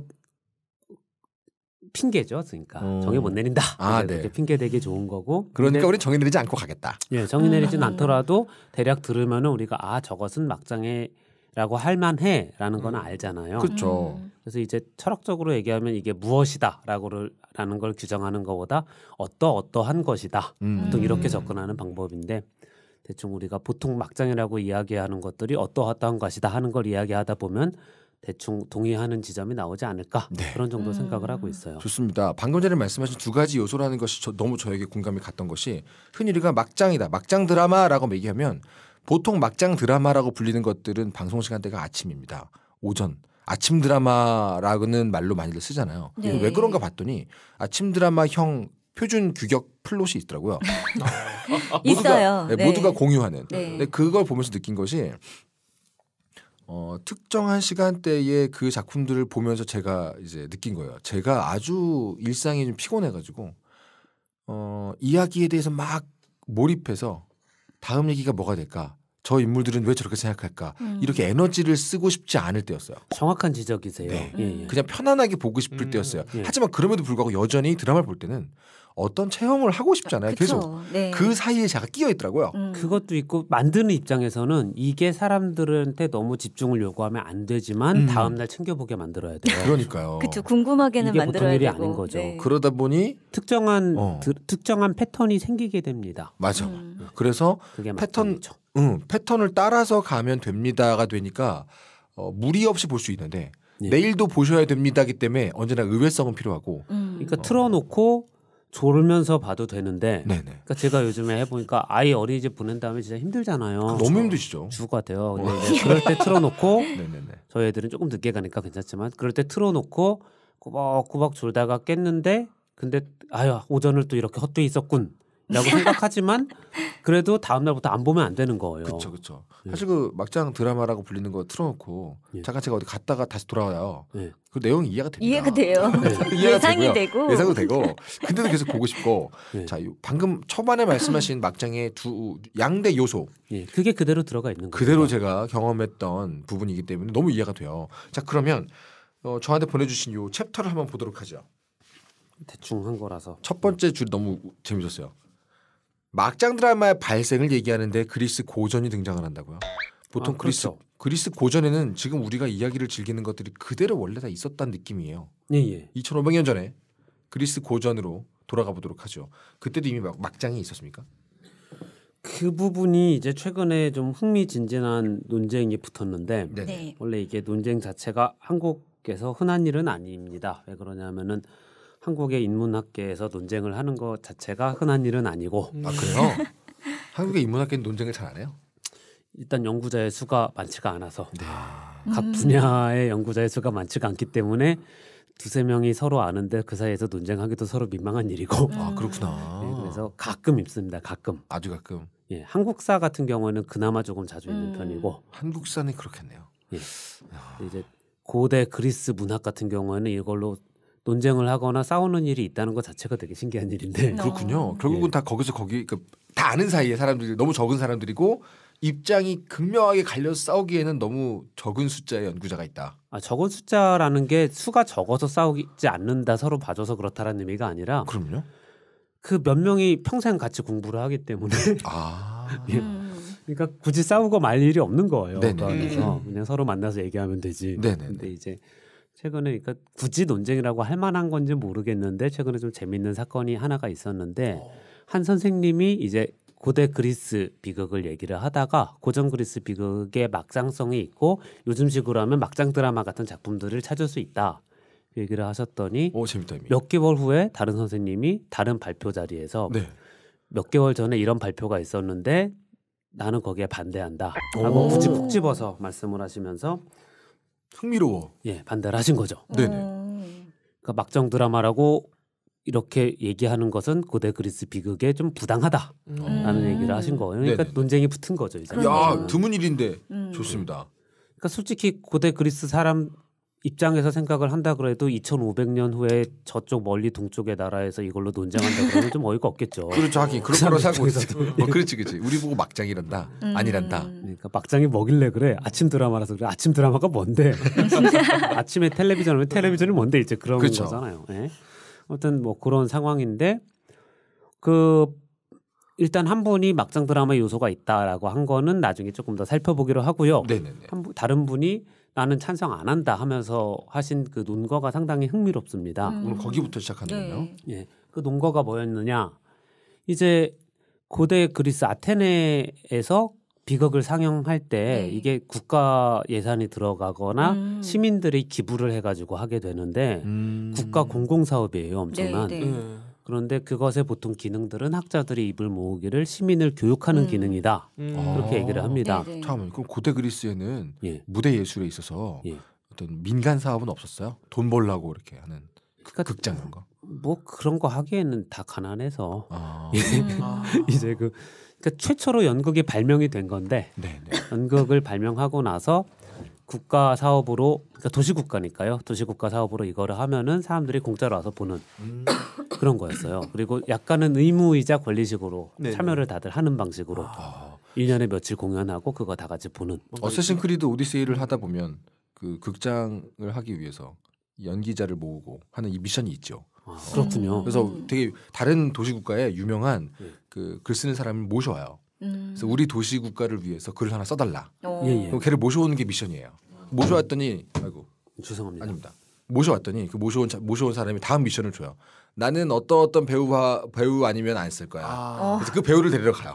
핑계죠, 그러니까 어. 정의 못 내린다. 아, 네. 핑계 되기 좋은 거고. 그러니까 우리 정의 내리지 않고 가겠다. 예, 정의 내리진 음. 않더라도 대략 들으면은 우리가 아 저것은 막장에 라고 할 만해라는 건 음. 알잖아요. 그렇죠. 음. 그래서 이제 철학적으로 얘기하면 이게 무엇이다라고를 라는 걸 규정하는 것보다 어떠 어떠한 것이다. 음. 보통 이렇게 접근하는 방법인데 대충 우리가 보통 막장이라고 이야기하는 것들이 어떠하다는 것이다 하는 걸 이야기하다 보면 대충 동의하는 지점이 나오지 않을까 네. 그런 정도 음. 생각을 하고 있어요. 좋습니다. 방금 전에 말씀하신 두 가지 요소라는 것이 저, 너무 저에게 공감이 갔던 것이 흔히 우리가 막장이다, 막장 드라마라고 얘기하면 보통 막장 드라마라고 불리는 것들은 방송 시간대가 아침입니다. 오전. 아침 드라마라는 말로 많이들 쓰잖아요. 네. 왜 그런가 봤더니 아침 드라마형 표준 규격 플롯이 있더라고요. 있어요. 모두가, 네, 네. 모두가 공유하는. 네. 근데 그걸 보면서 느낀 것이 어, 특정한 시간대에 그 작품들을 보면서 제가 이제 느낀 거예요. 제가 아주 일상이 좀 피곤해가지고 어, 이야기에 대해서 막 몰입해서 다음 얘기가 뭐가 될까? 저 인물들은 왜 저렇게 생각할까? 음. 이렇게 에너지를 쓰고 싶지 않을 때였어요. 정확한 지적이세요. 네. 음. 그냥 편안하게 보고 싶을 음. 때였어요. 예. 하지만 그럼에도 불구하고 여전히 드라마를 볼 때는 어떤 체험을 하고 싶잖아요. 그 계속 네. 그 사이에 제가 끼어 있더라고요. 음. 그것도 있고 만드는 입장에서는 이게 사람들한테 너무 집중을 요구하면 안 되지만 음. 다음 날 챙겨보게 만들어야 돼요. 그러니까요. 그렇죠. 궁금하게는 이게 만들어야 보통 일이 되고. 아닌 거죠. 네. 그러다 보니 특정한 어. 드, 특정한 패턴이 생기게 됩니다. 맞아. 음. 그래서 패턴 응, 패턴을 따라서 가면 됩니다가 되니까 어, 무리 없이 볼 수 있는데 예. 내일도 보셔야 됩니다기 때문에 언제나 의외성은 필요하고. 음. 그러니까 어. 틀어놓고 졸면서 봐도 되는데 네네. 그러니까 제가 요즘에 해보니까 아이 어린이집 보낸 다음에 진짜 힘들잖아요. 아, 너무 힘드시죠. 죽을 것 같아요. 근데 이제 그럴 때 틀어놓고 저희 애들은 조금 늦게 가니까 괜찮지만 그럴 때 틀어놓고 꾸벅꾸벅 졸다가 깼는데 근데 아유 오전을 또 이렇게 헛되이 있었군 라고 생각하지만 그래도 다음 날부터 안 보면 안 되는 거예요. 그렇죠, 그렇죠. 사실 그 막장 드라마라고 불리는 거 틀어놓고 예. 잠깐 제가 어디 갔다가 다시 돌아와요. 예. 그 내용이 이해가 됩니다. 이해가 돼요. 네. 예상이 되고 예상도 되고 근데도 계속 보고 싶고 예. 자 방금 초반에 말씀하신 막장의 두 양대 요소 예, 그게 그대로 들어가 있는 거예요. 그대로 제가 경험했던 부분이기 때문에 너무 이해가 돼요. 자 그러면 어, 저한테 보내주신 요 챕터를 한번 보도록 하죠. 대충 한 거라서 첫 번째 줄 너무 재밌었어요. 막장 드라마의 발생을 얘기하는데 그리스 고전이 등장을 한다고요. 보통 아, 그렇죠. 그리스 그리스 고전에는 지금 우리가 이야기를 즐기는 것들이 그대로 원래 다 있었다는 느낌이에요. 예, 예. 2,500년 전에 그리스 고전으로 돌아가 보도록 하죠. 그때도 이미 막, 장이 있었습니까? 그 부분이 이제 최근에 좀 흥미진진한 논쟁이 붙었는데 네. 원래 이게 논쟁 자체가 한국에서 흔한 일은 아닙니다. 왜 그러냐면은 한국의 인문학계에서 논쟁을 하는 것 자체가 흔한 일은 아니고 아 그래요? 한국의 인문학계는 논쟁을 잘 안 해요? 일단 연구자의 수가 많지가 않아서 네. 각 음. 분야의 연구자의 수가 많지가 않기 때문에 두세 명이 서로 아는데 그 사이에서 논쟁하기도 서로 민망한 일이고 아 음. 그렇구나 네, 그래서 가끔 있습니다 가끔 아주 가끔 예 한국사 같은 경우에는 그나마 조금 자주 있는 음. 편이고 한국사는 그렇겠네요 예 이제 고대 그리스 문학 같은 경우에는 이걸로 논쟁을 하거나 싸우는 일이 있다는 것 자체가 되게 신기한 일인데 음. 그렇군요. 음. 결국은 예. 다 거기서 거기 그러니까 다 아는 사이에 사람들이 너무 적은 사람들이고 입장이 극명하게 갈려 싸우기에는 너무 적은 숫자의 연구자가 있다. 아, 적은 숫자라는 게 수가 적어서 싸우지 않는다 서로 봐줘서 그렇다라는 의미가 아니라 그럼요. 그 몇 명이 평생 같이 공부를 하기 때문에 아. 예. 그러니까 굳이 싸우고 말 일이 없는 거예요. 네네. 그안서 음. 그냥 서로 만나서 얘기하면 되지. 네네. 근데 이제 최근에 그러니까 굳이 논쟁이라고 할 만한 건지 모르겠는데 최근에 좀 재밌는 사건이 하나가 있었는데 어. 한 선생님이 이제 고대 그리스 비극을 얘기를 하다가 고전 그리스 비극의 막장성이 있고 요즘식으로 하면 막장 드라마 같은 작품들을 찾을 수 있다. 얘기를 하셨더니 오, 어, 몇 개월 후에 다른 선생님이 다른 발표 자리에서 네. 몇 개월 전에 이런 발표가 있었는데 나는 거기에 반대한다. 라고 굳이 푹 집어서 말씀을 하시면서 흥미로워. 예, 반대 하신 거죠. 음. 네네. 그러니까 막장 드라마라고 이렇게 얘기하는 것은 고대 그리스 비극에 좀 부당하다라는 음. 얘기를 하신 거예요. 그러니까 네네. 논쟁이 붙은 거죠. 이제. 야 드문 일인데 음. 좋습니다. 그러니까 솔직히 고대 그리스 사람 입장에서 생각을 한다 그래도 2,500년 후에 저쪽 멀리 동쪽의 나라에서 이걸로 논쟁한다 그러면 좀 어이가 없겠죠. 그렇죠, 하긴 그런 거로 살고 있어. 뭐 그렇지, 그렇지. 우리 보고 막장이란다, 음. 아니란다. 그러니까 막장이 뭐길래 그래. 아침 드라마라서 그래. 아침 드라마가 뭔데? 아침에 텔레비전 하면 텔레비전이 뭔데 이제 그런 그렇죠. 거잖아요. 예. 아무튼 뭐 그런 상황인데 그 일단 한 분이 막장 드라마 요소가 있다라고 한 거는 나중에 조금 더 살펴보기로 하고요. 네네네. 네, 네. 다른 분이 나는 찬성 안 한다 하면서 하신 그 논거가 상당히 흥미롭습니다. 음. 오늘 거기부터 시작하는군요. 네. 예. 그 논거가 뭐였느냐? 이제 고대 그리스 아테네에서 비극을 상영할 때 네. 이게 국가 예산이 들어가거나 음. 시민들이 기부를 해가지고 하게 되는데 음. 국가 공공 사업이에요 엄청난. 네, 네. 예. 그런데 그것의 보통 기능들은 학자들이 입을 모으기를 시민을 교육하는 음. 기능이다. 음. 그렇게 얘기를 아. 합니다. 네, 네. 그럼 고대 그리스에는 예. 무대 예술에 있어서 예. 어떤 민간 사업은 없었어요? 돈 벌라고 이렇게 하는 그러니까 극장 이런 거? 뭐 그런 거 하기에는 다 가난해서 아. 음. 그 이제 그 그러니까 최초로 연극이 발명이 된 건데 네네. 네. 연극을 발명하고 나서 국가 사업으로 그러니까 도시 국가니까요. 도시 국가 사업으로 이거를 하면은 사람들이 공짜로 와서 보는 음. 그런 거였어요. 그리고 약간은 의무이자 권리식으로 네네. 참여를 다들 하는 방식으로 아. 1년에 며칠 공연하고 그거 다 같이 보는. 어쌔신 크리드 오디세이를 하다 보면 그 극장을 하기 위해서 연기자를 모으고 하는 이 미션이 있죠. 아, 그렇군요. 그래서 음. 되게 다른 도시 국가의 유명한 네. 그글 쓰는 사람을 모셔와요. 그래서 음. 우리 도시 국가를 위해서 글을 하나 써달라. 예, 예. 그 걔를 모셔오는 게 미션이에요. 모셔왔더니 아이고 죄송합니다. 아닙니다. 모셔왔더니 그 모셔온 자- 모셔온 사람이 다음 미션을 줘요. 나는 어떤 어떤 배우와 배우 아니면 안 쓸 거야. 아. 그래서 그 배우를 데리러 가요.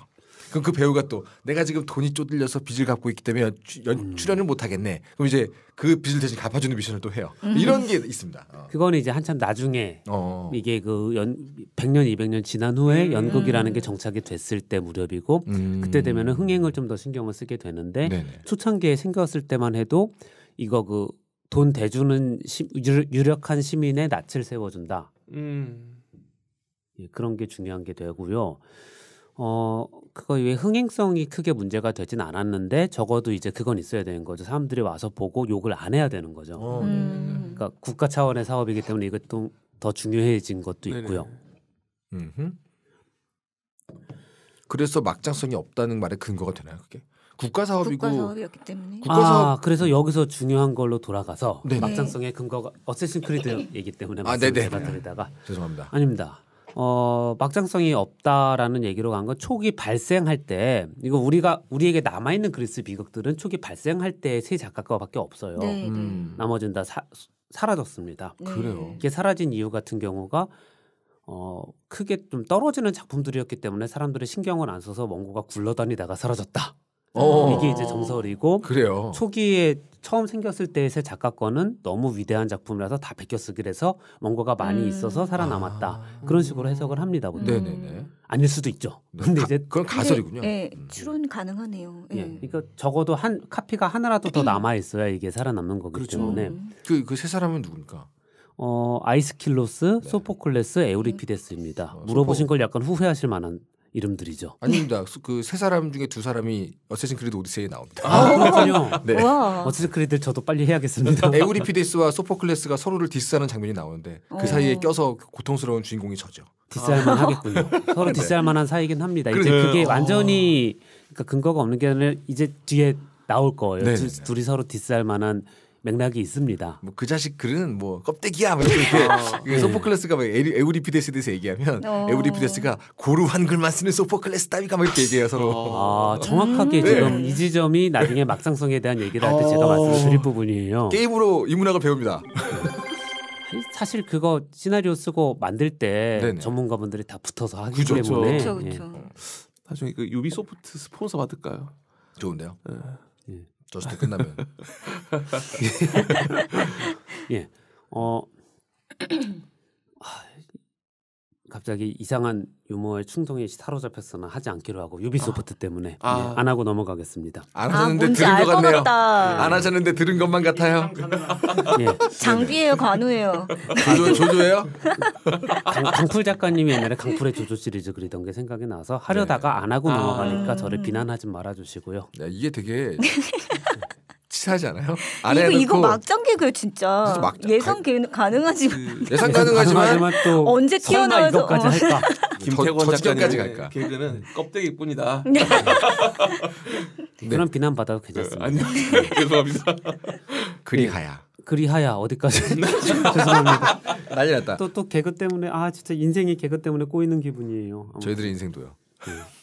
그럼 그 배우가 또 내가 지금 돈이 쪼들려서 빚을 갚고 있기 때문에 연, 음. 출연을 못 하겠네. 그럼 이제 그 빚을 대신 갚아주는 미션을 또 해요. 음. 이런 게 있습니다. 어. 그거는 이제 한참 나중에 어. 이게 그연 100년 200년 지난 후에 음. 연극이라는 게 정착이 됐을 때 무렵이고 그때 되면은 흥행을 좀 더 신경을 쓰게 되는데 네네. 초창기에 생겼을 때만 해도 이거 그 돈 대주는 시, 유력한 시민의 낯을 세워준다. 음. 예, 그런 게 중요한 게 되고요. 어 그거 왜 흥행성이 크게 문제가 되진 않았는데 적어도 이제 그건 있어야 되는 거죠. 사람들이 와서 보고 욕을 안 해야 되는 거죠. 어, 음. 그러니까 국가 차원의 사업이기 때문에 이것도 더 중요해진 것도 있고요. 그래서 막장성이 없다는 말에 근거가 되나요, 그게? 국가 사업이고 국가 사업이었기 때문에 국가 아, 사업... 그래서 여기서 중요한 걸로 돌아가서 네네. 막장성의 근거가 어쌔신 크리드 얘기 때문에 아, 말씀을 제가 드리다가 죄송합니다. 아닙니다. 어, 막장성이 없다라는 얘기로 간 건 초기 발생할 때 이거 우리가 우리에게 남아 있는 그리스 비극들은 초기 발생할 때 세 작가가밖에 없어요. 네, 네, 음. 나머지는 다 사, 사라졌습니다. 네. 그래요. 이게 사라진 이유 같은 경우가 어, 크게 좀 떨어지는 작품들이었기 때문에 사람들의 신경을 안 써서 원고가 굴러다니다가 사라졌다. 어. 이게 이제 정설이고 그래요. 초기에 처음 생겼을 때의 새 작가 거은 너무 위대한 작품이라서 다 베껴 쓰기를 해서 뭔가가 많이 음. 있어서 살아남았다 아. 그런 식으로 해석을 합니다 보통 네네네. 아닐 수도 있죠 네. 근데 가, 이제 그건 가설이군요 예, 음. 추론 가능하네요 예. 예. 그러니까 적어도 한 카피가 하나라도 더 음. 남아 있어야 이게 살아남는 거기 그렇죠. 때문에 그그 음. 그 세 사람은 누굽니까 어 아이스킬로스 네. 소포클레스 에우리피데스입니다 어, 물어보신 소포... 걸 약간 후회하실 만한 이름들이죠. 아닙니다. 그 세 사람 중에 두 사람이 어쌔신 크리드 오디세이에 나옵니다. 아, 그렇군요. 네. 어쌔신 크리드 저도 빨리 해야겠습니다. 에우리피데스와 소포클레스가 서로를 디스하는 장면이 나오는데 그 어. 사이에 껴서 그 고통스러운 주인공이 저죠. 디스할만 하겠군요. 네. 서로 디스할만한 사이긴 합니다. 그래. 이제 그렇죠. 그게 아. 완전히 그러니까 근거가 없는 게 아니라 이제 뒤에 나올 거예요. 네. 두, 둘이 서로 디스할 만한 맥락이 있습니다. 뭐 그 자식 글은 뭐 껍데기야 뭐 이렇게 어. 소포클레스가 막 에우리피데스에 서 얘기하면 어. 에우리피데스가 고루 한글만 쓰는 소포클레스 따위가 이렇게 얘기해서 아, 정확하게 음. 지금 네. 이 지점이 나중에 막상성에 대한 얘기를 할때 제가 어. 말씀 드릴 부분이에요. 게임으로 이 문학을 배웁니다. 사실 그거 시나리오 쓰고 만들 때 네네. 전문가분들이 다 붙어서 하기 그죠, 때문에 그쵸, 그쵸. 예. 음. 나중에 그 유비소프트 스폰서 받을까요? 좋은데요. 네. 저스트 끝나면. 예. 어 갑자기 이상한 유머의 충동에 사로잡혔으나 하지 않기로 하고 유비소프트 아. 때문에 아. 네, 안 하고 넘어가겠습니다. 안 하셨는데 아, 들은 것 같네요. 같다. 예. 안 하셨는데 들은 것만 같아요. 예. 예. 장비예요, 관우예요. 조조, 조조예요? 강, 풀 작가님이 옛날에 강풀의 조조 시리즈 그리던 게 생각이 나서 하려다가 네. 안 하고 아. 넘어가니까 저를 비난하지 말아주시고요. 네, 이게 되게 치사하잖아요. 이거 이거 막장 개그요 진짜. 진짜 막 예상 개, 가능하지만 그, 예상 가능하지만 또 언제 튀어나와서 어. 할까? 김태권 작가까지 갈까? 개그는 껍데기뿐이다. 네. 그런 비난 받아도 괜찮습니다. 네, 네. 죄송합니다. 그리하야. 그리하야 어디까지 죄송합니다. 난리났다. 또 또 개그 때문에 아 진짜 인생이 개그 때문에 꼬이는 기분이에요. 아무튼. 저희들의 인생도요.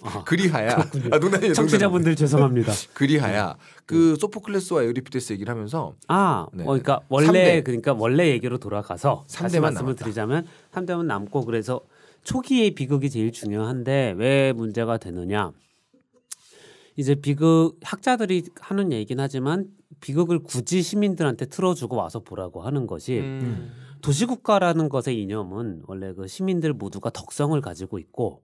어. 아, 그리하야 아, 농담이에요. 청취자분들 죄송합니다. 그리하야 그 네. 소포클레스와 에우리피데스 얘기를 하면서 아 네. 뭐 그러니까 원래 3대. 그러니까 원래 얘기로 돌아가서 3대만 말씀을 남았다. 드리자면 3대만 남고 그래서 초기의 비극이 제일 중요한데 왜 문제가 되느냐 이제 비극 학자들이 하는 얘기긴 하지만 비극을 굳이 시민들한테 틀어주고 와서 보라고 하는 것이 음. 도시국가라는 것의 이념은 원래 그 시민들 모두가 덕성을 가지고 있고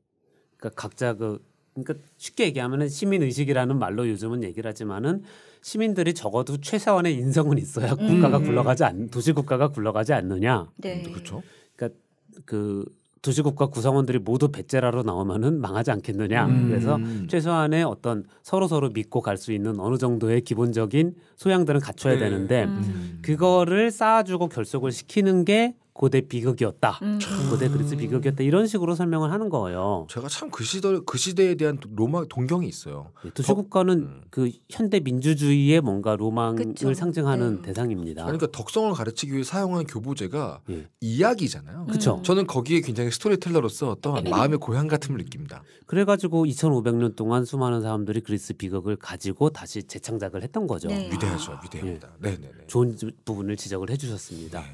그러니까 각자 그 그러니까 쉽게 얘기하면은 시민 의식이라는 말로 요즘은 얘기를 하지만은 시민들이 적어도 최소한의 인성은 있어야 음. 국가가 굴러가지 않 도시 국가가 굴러가지 않느냐. 네. 음, 그렇죠. 그러니까 그 도시국가 구성원들이 모두 배째라로 나오면은 망하지 않겠느냐. 음. 그래서 최소한의 어떤 서로 서로 믿고 갈 수 있는 어느 정도의 기본적인 소양들은 갖춰야 네. 되는데 음. 그거를 쌓아주고 결속을 시키는 게 고대 비극이었다. 음. 고대 그리스 비극이었다. 이런 식으로 설명을 하는 거예요. 제가 참 그 시대 그 시대에 대한 로마 동경이 있어요. 네, 예, 도시국가는 음. 그 현대 민주주의의 뭔가 로망을 그쵸? 상징하는 네. 대상입니다. 그러니까 덕성을 가르치기 위해 사용한 교보제가 예. 이야기잖아요. 그렇죠. 음. 저는 거기에 굉장히 스토리텔러로서 어떤 네. 마음의 고향 같음을 느낍니다. 그래가지고 2,500년 동안 수많은 사람들이 그리스 비극을 가지고 다시 재창작을 했던 거죠. 네. 위대하죠, 위대합니다. 네, 네, 네. 좋은 부분을 지적을 해주셨습니다. 네.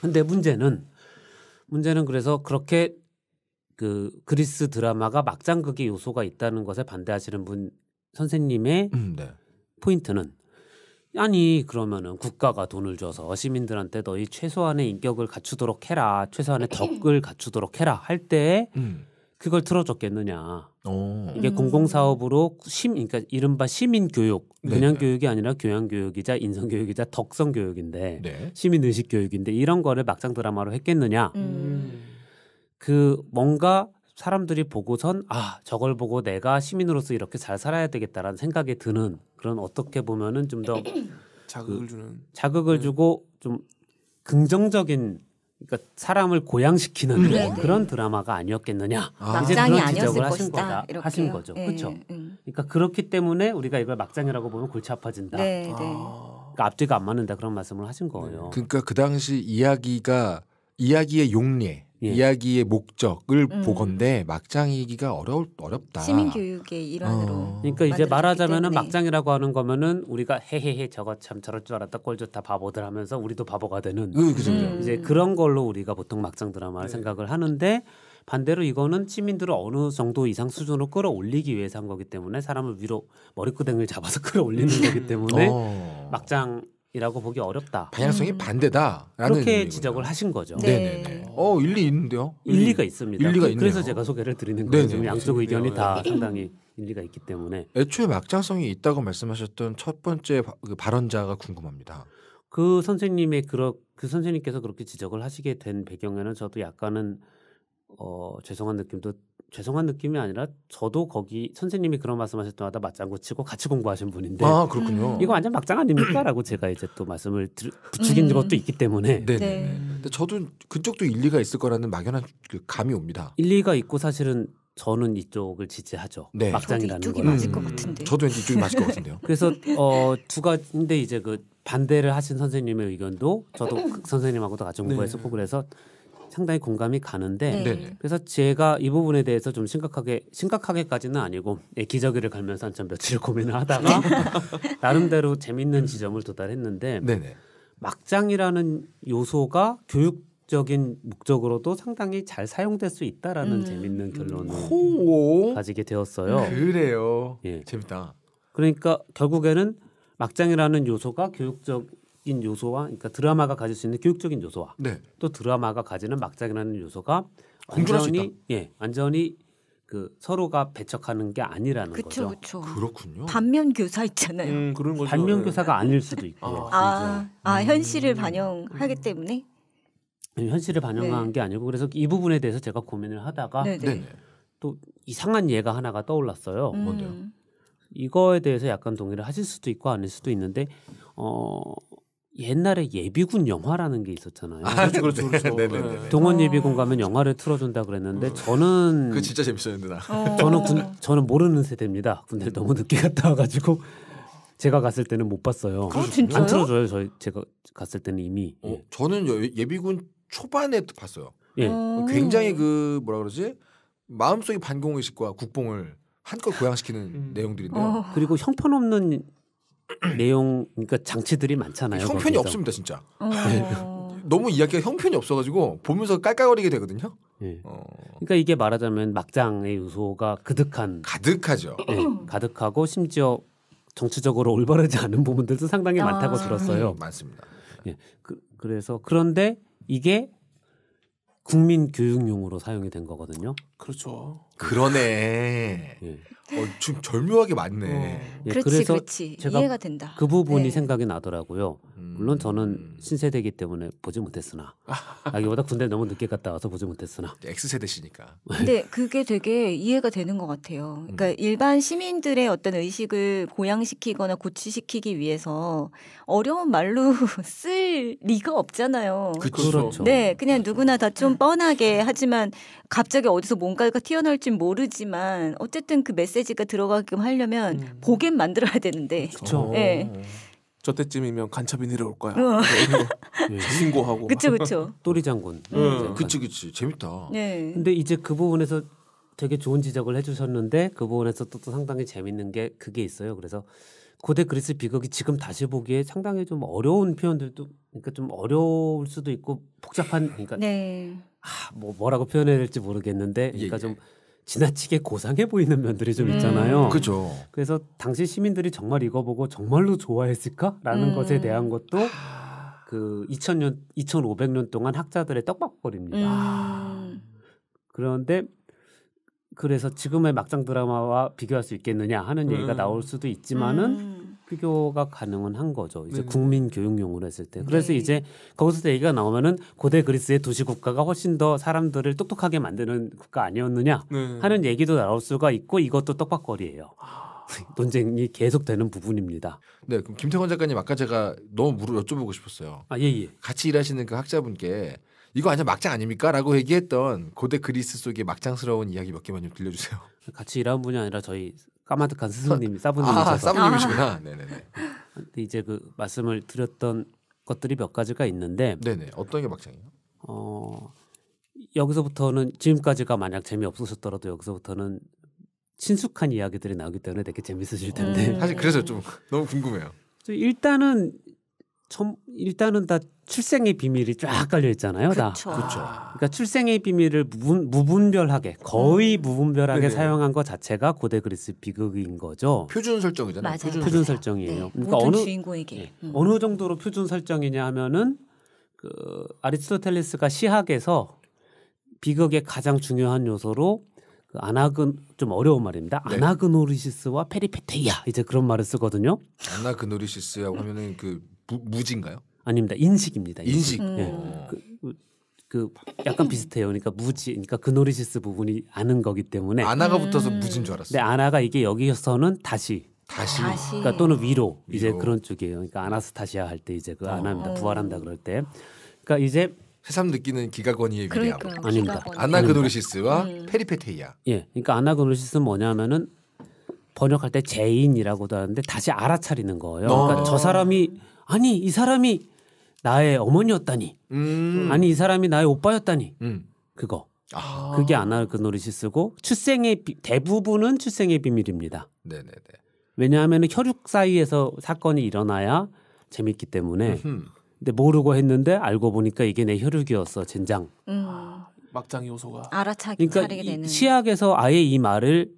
근데 문제는 문제는 그래서 그렇게 그 그리스 드라마가 막장극의 요소가 있다는 것에 반대하시는 분 선생님의 음, 네. 포인트는 아니 그러면은 국가가 돈을 줘서 시민들한테 너희 최소한의 인격을 갖추도록 해라 최소한의 덕을 갖추도록 해라 할때 음. 그걸 틀어줬겠느냐 오. 어. 이게 음. 공공 사업으로 심 그러니까 이른바 시민 교육 네. 그냥 네. 교육이 아니라 교양 교육이자 인성 교육이자 덕성 교육인데 네. 시민 의식 교육인데 이런 거를 막장 드라마로 했겠느냐? 음. 그 뭔가 사람들이 보고선 아 저걸 보고 내가 시민으로서 이렇게 잘 살아야 되겠다라는 생각이 드는 그런 어떻게 보면은 좀 더 자극을 그, 주는 자극을 네. 주고 좀 긍정적인 그러니까 사람을 고양시키는 네. 그런 드라마가 아니었겠느냐. 아. 이제 그런 지적을 하신 거다. 하신 거죠. 네. 그렇죠. 네. 그러니까 그렇기 때문에 우리가 이걸 막장이라고 보면 골치 아파진다. 아. 그러니까 앞뒤가 안 맞는다 그런 말씀을 하신 거예요. 그러니까 그 당시 이야기가 이야기의 용례, 예. 이야기의 목적을 음. 보건데 막장 얘기가 어려 울 어렵다. 시민 교육의 일환으로. 어. 그러니까 이제 말하자면은 막장이라고 하는 거면은 우리가 헤헤헤 저거 참 저럴 줄 알았다 꼴 좋다 바보들 하면서 우리도 바보가 되는. 그, 음, 그죠, 음. 이제 그런 걸로 우리가 보통 막장 드라마를 네. 생각을 하는데 반대로 이거는 시민들을 어느 정도 이상 수준으로 끌어올리기 위해서 한 거기 때문에 사람을 위로 머리끄댕을 잡아서 끌어올리는 거기 때문에 어. 막장 이라고 보기 어렵다. 방향성이 음. 반대다라 그렇게 지적을 하신 거죠. 네. 네어 일리 있는데요. 일리가 있습니다. 일리가 그, 있네요. 그래서 제가 소개를 드리는 거예요. 양쪽 의견이 다 상당히 일리가 있기 때문에 애초에 막장성이 있다고 말씀하셨던 첫 번째 그 발언자가 궁금합니다. 그 선생님의 그그 선생님께서 그렇게 지적을 하시게 된 배경에는 저도 약간은 어, 죄송한 느낌도 죄송한 느낌이 아니라 저도 거기 선생님이 그런 말씀하셨던마다 맞장구 치고 같이 공부하신 분인데 아 그렇군요. 음. 이거 완전 막장 아닙니까라고 제가 이제 또 말씀을 들, 부추긴 음. 것도 있기 때문에 네. 네. 근데 저도 그쪽도 일리가 있을 거라는 막연한 그 감이 옵니다. 일리가 있고 사실은 저는 이쪽을 지지하죠. 네. 막장이라는 저도 이쪽거 맞을 것 음. 같은데. 저도 이쪽이 맞을 것 같은데요. 그래서 어두 가지인데 이제 그 반대를 하신 선생님의 의견도 저도 선생님하고도 같이 공부했었고 네. 그래서 상당히 공감이 가는데 네. 네. 그래서 제가 이 부분에 대해서 좀 심각하게 심각하게까지는 아니고 기저귀를 갈면서 한참 며칠 을 고민을 하다가 나름대로 재밌는 지점을 도달했는데 네, 네. 막장이라는 요소가 교육 적인 목적으로도 상당히 잘 사용될 수 있다라는 음. 재밌는 결론을 음. 호오. 가지게 되었어요. 그래요. 예. 재밌다. 그러니까 결국에는 막장이라는 요소가 교육적 교육적인 요소와 그러니까 드라마가 가질 수 있는 교육적인 요소와 네. 또 드라마가 가지는 막장이라는 요소가 완전히 예 완전히 그 서로가 배척하는 게 아니라는 그쵸, 거죠. 그쵸. 그렇군요. 반면 교사 있잖아요. 음, 그런 거죠. 반면 네. 교사가 아닐 수도 있고. 아. 아, 아, 아, 현실을 음. 반영하기 때문에 현실을 반영한 네. 게 아니고 그래서 이 부분에 대해서 제가 고민을 하다가 네네. 또 이상한 예가 하나가 떠올랐어요. 음. 뭔데요? 이거에 대해서 약간 동의를 하실 수도 있고 아닐 수도 있는데 어 옛날에 예비군 영화라는 게 있었잖아요. 아, 그렇죠, 그렇죠. 그렇죠. 네네 네, 네, 네. 동원 아. 예비군 가면 영화를 틀어준다 그랬는데 음. 저는 그 진짜 재밌었는데 나. 어. 저는 군, 저는 모르는 세대입니다. 군대 를 너무 늦게 갔다 와가지고 제가 갔을 때는 못 봤어요. 어, 진짜요? 안 틀어줘요. 저 제가 갔을 때는 이미. 어, 예. 저는 예비군 초반에 봤어요. 예. 어. 굉장히 그 뭐라 그러지 마음속의 반공의식과 국뽕을 한껏 고양시키는 음. 내용들인데요. 어. 그리고 형편없는 내용 그러니까 장치들이 많잖아요. 형편이 거기서. 없습니다 진짜. 어. 네. 너무 이야기가 형편이 없어가지고 보면서 깔깔거리게 되거든요. 예. 어. 그러니까 이게 말하자면 막장의 요소가 그득한 가득하죠. 예, 가득하고 심지어 정치적으로 올바르지 않은 부분들도 상당히 아. 많다고 들었어요. 네, 많습니다. 예. 그, 그래서 그런데 이게 국민 교육용으로 사용이 된 거거든요. 그렇죠. 그러네. 예. 어, 지 절묘하게 맞네. 어. 예, 그렇지, 그래서 그렇지. 이해가 된다. 그 부분이 네. 생각이 나더라고요. 음. 물론 저는 신세대기 때문에 보지 못했으나 아기보다 군대 너무 늦게 갔다 와서 보지 못했으나 X 세대시니까. 근데 그게 되게 이해가 되는 것 같아요. 그러니까 음. 일반 시민들의 어떤 의식을 고양시키거나 고치시키기 위해서 어려운 말로 쓸 리가 없잖아요. 그렇 그렇죠. 네, 그냥 누구나 다 좀 뻔하게 하지만 갑자기 어디서 뭔가가 튀어나올진 모르지만 어쨌든 그 메시지 메시지가 들어가게끔 하려면 음. 보게 만들어야 되는데. 그렇죠. 네. 어. 예. 저 때쯤이면 간첩이 내려올 거야. 어. 예. 신고하고. 그쵸 그쵸. 또리 장군. 음. 그치 그치 재밌다. 네. 근데 이제 그 부분에서 되게 좋은 지적을 해주셨는데 그 부분에서 또, 또 상당히 재밌는 게 그게 있어요. 그래서 고대 그리스 비극이 지금 다시 보기에 상당히 좀 어려운 표현들도 그러니까 좀 어려울 수도 있고 복잡한 그러니까 네. 아, 뭐 뭐라고 표현해야 될지 모르겠는데 그러니까 예, 예. 좀 지나치게 고상해 보이는 면들이 좀 있잖아요. 음. 그죠. 그래서 당시 시민들이 정말 읽어보고 정말로 좋아했을까라는 음. 것에 대한 것도 아. 그 2000년 2,500년 동안 학자들의 떡밥거리입니다. 음. 아. 그런데 그래서 지금의 막장 드라마와 비교할 수 있겠느냐 하는 음. 얘기가 나올 수도 있지만은 음. 비교가 가능은 한 거죠. 이제 네. 국민 교육용으로 했을 때. 그래서 네. 이제 거기서 얘기가 나오면은 고대 그리스의 도시 국가가 훨씬 더 사람들을 똑똑하게 만드는 국가 아니었느냐 네. 하는 얘기도 나올 수가 있고 이것도 떡밥거리예요. 아. 논쟁이 계속되는 부분입니다. 네, 그럼 김태권 작가님 아까 제가 너무 물어 여쭤보고 싶었어요. 아, 예, 예. 같이 일하시는 그 학자분께 이거 완전 막장 아닙니까? 라고 얘기했던 고대 그리스 속의 막장스러운 이야기 몇 개만 좀 들려주세요. 같이 일하는 분이 아니라 저희 까마득한 스승님, 아, 사부님이셔서. 아, 사부님이시구나. 네네네. 이제 그 말씀을 드렸던 것들이 몇 가지가 있는데. 네네. 어떤 게 막장이에요? 어, 여기서부터는 지금까지가 만약 재미없으셨더라도 여기서부터는 친숙한 이야기들이 나오기 때문에 되게 재밌으실 텐데. 음. 사실 그래서 좀 너무 궁금해요. 일단은 일단은 다 출생의 비밀이 쫙 깔려 있잖아요. 그렇죠 아. 그러니까 출생의 비밀을 무분, 무분별하게 거의 음. 무분별하게 네네. 사용한 것 자체가 고대 그리스 비극인 거죠. 표준 설정이잖아요. 맞아요. 표준, 표준 설정이에요. 네. 그러니까 어느 주인공에게 예. 음. 어느 정도로 표준 설정이냐 하면은 그 아리스토텔레스가 시학에서 비극의 가장 중요한 요소로 그 아나근 좀 어려운 말입니다. 네. 아나그노리시스와 페리페테이아 이제 그런 말을 쓰거든요. 아나그노리시스라고 하면은 그 무, 지인가요 아닙니다. 인식입니다. 인식. 인식. 음. 네. 그, 그, 약간 비슷해요. 그러니까 무지, 그러니까 그노리시스 부분이 아는 거기 때문에 아나가 붙어서 음. 무진 줄 알았어요. 근데 아나가 이게 여기서는 다시 다시. 그러니까 또는 위로, 위로, 이제 그런 쪽이에요. 그러니까 아나스타시아 할 때 이제 그 어. 아나입니다. 음. 부활한다 그럴 때. 그러니까 이제 새삼 느끼는 기가권니의 위대함. 그러니까 아닙니다. 아나그노리시스와 음. 페리페테이아. 예. 그러니까 아나그노리시스 뭐냐면은 번역할 때 제인이라고도 하는데 다시 알아차리는 거예요. 어. 그러니까 저 사람이 아니 이 사람이 나의 어머니였다니. 음. 아니 이 사람이 나의 오빠였다니. 음. 그거. 아. 그게 아나그노리시 쓰고 출생의 비, 대부분은 출생의 비밀입니다. 네네네. 왜냐하면 혈육 사이에서 사건이 일어나야 재밌기 때문에. 근데 모르고 했는데 알고 보니까 이게 내 혈육이었어 젠장. 음. 아, 막장 요소가 알아차게 그러니까 되는. 시약에서 아예 이 말을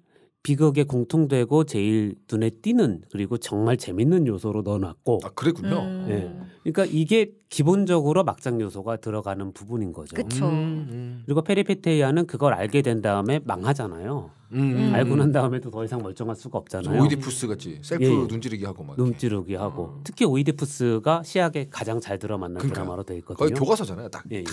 비극에 공통되고 제일 눈에 띄는 그리고 정말 재밌는 요소로 넣어놨고 아 그랬군요. 음. 네. 그러니까 이게 기본적으로 막장 요소가 들어가는 부분인 거죠. 그쵸. 음, 음. 그리고 페리페테이아는 그걸 알게 된 다음에 망하잖아요. 음, 음, 음. 알고 난 다음에도 더 이상 멀쩡할 수가 없잖아요. 오이디푸스 같이 셀프 예. 눈찌르기 하고 막 눈찌르기 하고 어. 특히 오이디푸스가 시약에 가장 잘 들어맞는 그러니까. 드라마로 돼 있거든요. 거의 교과서잖아요, 딱. 예, 예.